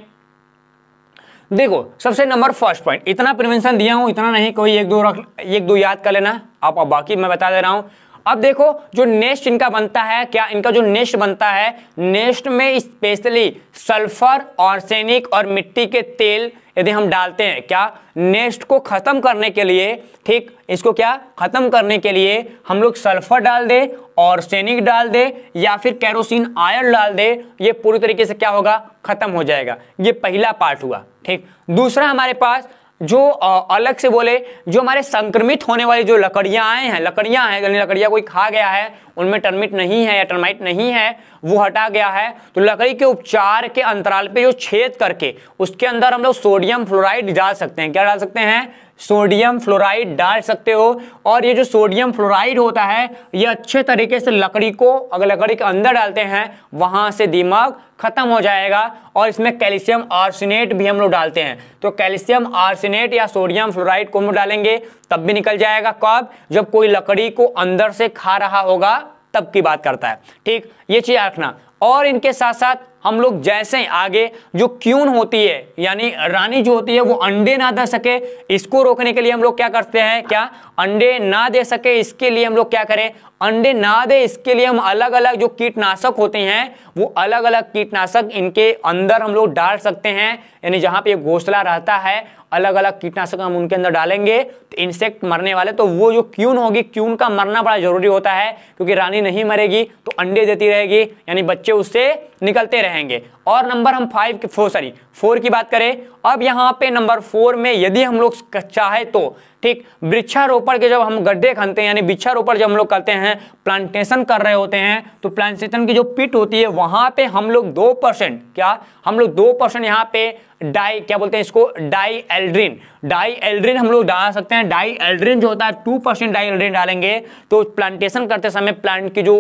देखो सबसे नंबर फर्स्ट पॉइंट इतना प्रिवेंशन दिया हूं इतना नहीं कोई एक दो रख एक दो याद कर लेना आप बाकी मैं बता दे रहा हूं अब देखो जो नेस्ट इनका बनता है क्या इनका जो नेस्ट बनता है नेस्ट में स्पेशली सल्फर ऑर्सेनिक और मिट्टी के तेल यदि हम डालते हैं क्या नेस्ट को ख़त्म करने के लिए ठीक इसको क्या ख़त्म करने के लिए हम लोग सल्फर डाल दे और सैनिक डाल दे या फिर कैरोसिन आयन डाल दे ये पूरी तरीके से क्या होगा ख़त्म हो जाएगा ये पहला पार्ट हुआ ठीक दूसरा हमारे पास जो अलग से बोले जो हमारे संक्रमित होने वाली जो लकड़ियां आए हैं लकड़ियां हैं यानी लकड़ियाँ कोई खा गया है उनमें टर्मिट नहीं है या टर्माइट नहीं है वो हटा गया है तो लकड़ी के उपचार के अंतराल पे जो छेद करके उसके अंदर हम लोग सोडियम फ्लोराइड डाल सकते हैं क्या डाल सकते हैं सोडियम फ्लोराइड डाल सकते हो और ये जो सोडियम फ्लोराइड होता है ये अच्छे तरीके से लकड़ी को अगर लकड़ी के अंदर डालते हैं वहाँ से दिमाग खत्म हो जाएगा और इसमें कैल्शियम आर्सिनेट भी हम लोग डालते हैं तो कैल्शियम आर्सिनेट या सोडियम फ्लोराइड को हम डालेंगे तब भी निकल जाएगा कब जब कोई लकड़ी को अंदर से खा रहा होगा तब की बात करता है ठीक ये चीज़ रखना और इनके साथ साथ हम लोग जैसे आगे जो क्यून होती है यानी रानी जो होती है वो अंडे ना दे सके इसको रोकने के लिए हम लोग क्या करते हैं क्या अंडे ना दे सके इसके लिए हम लोग क्या करें अंडे ना दे इसके लिए हम अलग अलग जो कीटनाशक होते हैं वो अलग अलग कीटनाशक इनके अंदर हम लोग डाल सकते हैं यानी जहाँ पे घोसला रहता है अलग अलग कीटनाशक हम उनके अंदर डालेंगे तो इंसेक्ट मरने वाले तो वो जो क्यून होगी क्यून का मरना बड़ा जरूरी होता है क्योंकि रानी नहीं मरेगी तो अंडे देती रहेगी यानी बच्चे उससे निकलते रहेंगे और नंबर हम फाइव के फोर सॉरी फोर की बात करें अब यहाँ पे नंबर फोर में यदि हम लोग चाहे तो ठीक वृक्षारोपण के जब हम गड्ढे खनते हैं यानी वृक्षारोपण जब हम लोग करते हैं प्लांटेशन कर रहे होते हैं तो प्लांटेशन की जो पिट होती है वहाँ पे हम लोग दो परसेंट क्या हम लोग दो परसेंट यहाँ पे डाई क्या बोलते हैं इसको डाई एल्ड्रीन डाई एल्ड्रीन हम लोग डाल सकते हैं डाई एल्ड्रीन जो होता है टू परसेंट डाई एल्ड्रीन डालेंगे तो प्लांटेशन करते समय प्लांट की जो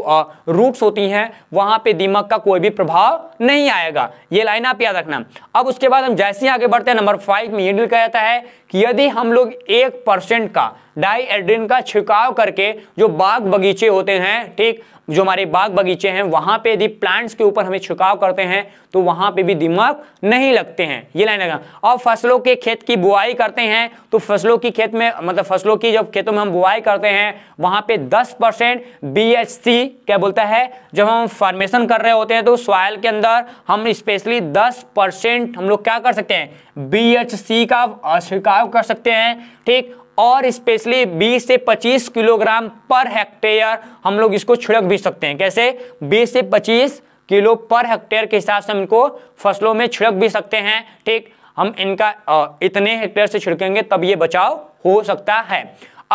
रूट्स होती हैं वहाँ पे दिमाग का कोई भी प्रभाव नहीं आएगा होगा ये लाइन आप याद रखना अब उसके बाद हम जैसे ही आगे बढ़ते हैं नंबर फाइव में ये डील जाता है कि यदि हम लोग एक परसेंट का डाई का छिड़काव करके जो बाग बगीचे होते हैं ठीक जो हमारे बाग बगीचे हैं वहाँ पे यदि प्लांट्स के ऊपर हमें छिड़काव करते हैं तो वहाँ पे भी दिमाग नहीं लगते हैं ये लाइन लगा और फसलों के खेत की बुआई करते हैं तो फसलों की खेत में मतलब फसलों की जब खेतों में हम बुआई करते हैं वहाँ पे दस परसेंट बी क्या बोलता है जब हम फॉर्मेशन कर रहे होते हैं तो सॉयल के अंदर हम स्पेशली दस हम लोग क्या कर सकते हैं बी का छिड़काव कर सकते हैं ठीक और स्पेशली 20 से 25 किलोग्राम पर हेक्टेयर हम लोग इसको छिड़क भी सकते हैं कैसे 20 से 25 किलो पर हेक्टेयर के हिसाब से हम इनको फसलों में छिड़क भी सकते हैं ठीक हम इनका इतने हेक्टेयर से छिड़केंगे तब ये बचाव हो सकता है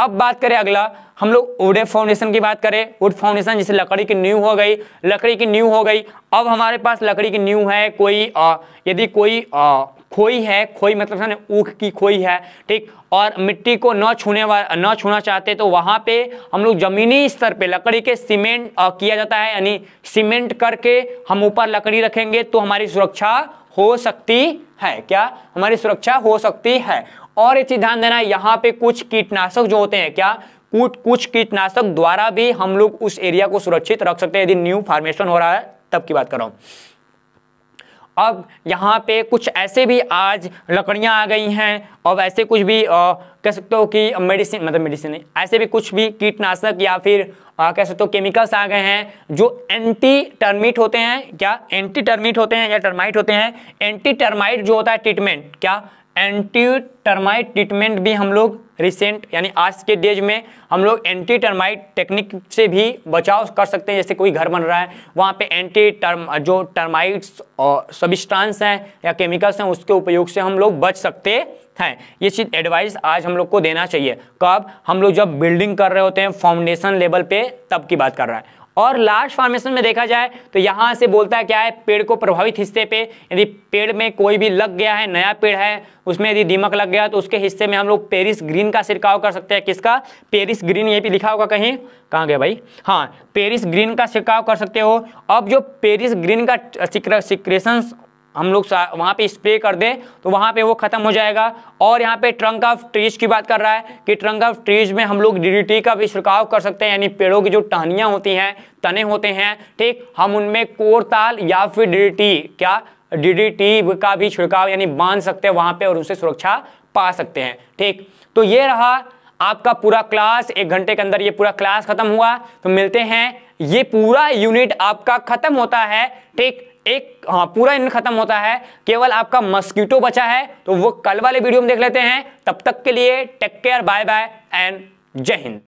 अब बात करें अगला हम लोग उडे फाउंडेशन की बात करें वुड फाउंडेशन जैसे लकड़ी की न्यू हो गई लकड़ी की न्यू हो गई अब हमारे पास लकड़ी की न्यू है कोई आ, यदि कोई आ, खोई है खोई मतलब समझे ऊख की खोई है ठीक और मिट्टी को न छूने न छूना चाहते तो वहाँ पे हम लोग ज़मीनी स्तर पे लकड़ी के सीमेंट किया जाता है यानी सीमेंट करके हम ऊपर लकड़ी रखेंगे तो हमारी सुरक्षा हो सकती है क्या हमारी सुरक्षा हो सकती है और ये चीज़ ध्यान देना यहाँ पे कुछ कीटनाशक जो होते हैं क्या कुछ कुछ कीटनाशक द्वारा भी हम लोग उस एरिया को सुरक्षित रख सकते हैं यदि न्यू फार्मेशन हो रहा है तब की बात कर रहा हूँ अब यहाँ पे कुछ ऐसे भी आज लकड़ियाँ आ गई हैं और ऐसे कुछ भी आ, कह सकते हो कि मेडिसिन मतलब मेडिसिन ऐसे भी कुछ भी कीटनाशक या फिर आ, कह सकते हो केमिकल्स आ गए हैं जो एंटी टर्मिट होते हैं क्या एंटी टर्मिट होते हैं या टर्माइट होते हैं एंटी टर्माइट जो होता है ट्रीटमेंट क्या एंटी टर्माइट ट्रीटमेंट भी हम लोग रिसेंट यानी आज के डेज में हम लोग एंटी टर्माइट टेक्निक से भी बचाव कर सकते हैं जैसे कोई घर बन रहा है वहाँ पे एंटी टर्म जो टर्माइट्स और सबिस्टांस हैं या केमिकल्स हैं उसके उपयोग से हम लोग बच सकते हैं ये चीज़ एडवाइस आज हम लोग को देना चाहिए कब हम लोग जब बिल्डिंग कर रहे होते हैं फाउंडेशन लेवल पर तब की बात कर रहा है और लास्ट फॉर्मेशन में देखा जाए तो यहाँ से बोलता है क्या है पेड़ को प्रभावित हिस्से पे यदि पेड़ में कोई भी लग गया है नया पेड़ है उसमें यदि दीमक लग गया तो उसके हिस्से में हम लोग पेरिस ग्रीन का छिड़काव कर सकते हैं किसका पेरिस ग्रीन ये भी लिखा होगा कहीं कहाँ गया भाई हाँ पेरिस ग्रीन का छिड़काव कर सकते हो अब जो पेरिस ग्रीन का सिक्रेशन हम लोग वहाँ पे स्प्रे कर दें तो वहाँ पे वो ख़त्म हो जाएगा और यहाँ पे ट्रंक ऑफ ट्रीज की बात कर रहा है कि ट्रंक ऑफ ट्रीज में हम लोग डी का भी छिड़काव कर सकते हैं यानी पेड़ों की जो टहनियाँ होती हैं तने होते हैं ठीक हम उनमें कोरताल या फिर डी क्या डी का भी छिड़काव यानी बांध सकते हैं वहाँ पर और उनसे सुरक्षा पा सकते हैं ठीक तो ये रहा आपका पूरा क्लास एक घंटे के अंदर ये पूरा क्लास खत्म हुआ तो मिलते हैं ये पूरा यूनिट आपका खत्म होता है ठीक एक हाँ पूरा इन खत्म होता है केवल आपका मस्कीटो बचा है तो वो कल वाले वीडियो में देख लेते हैं तब तक के लिए take care bye bye and Jai Hind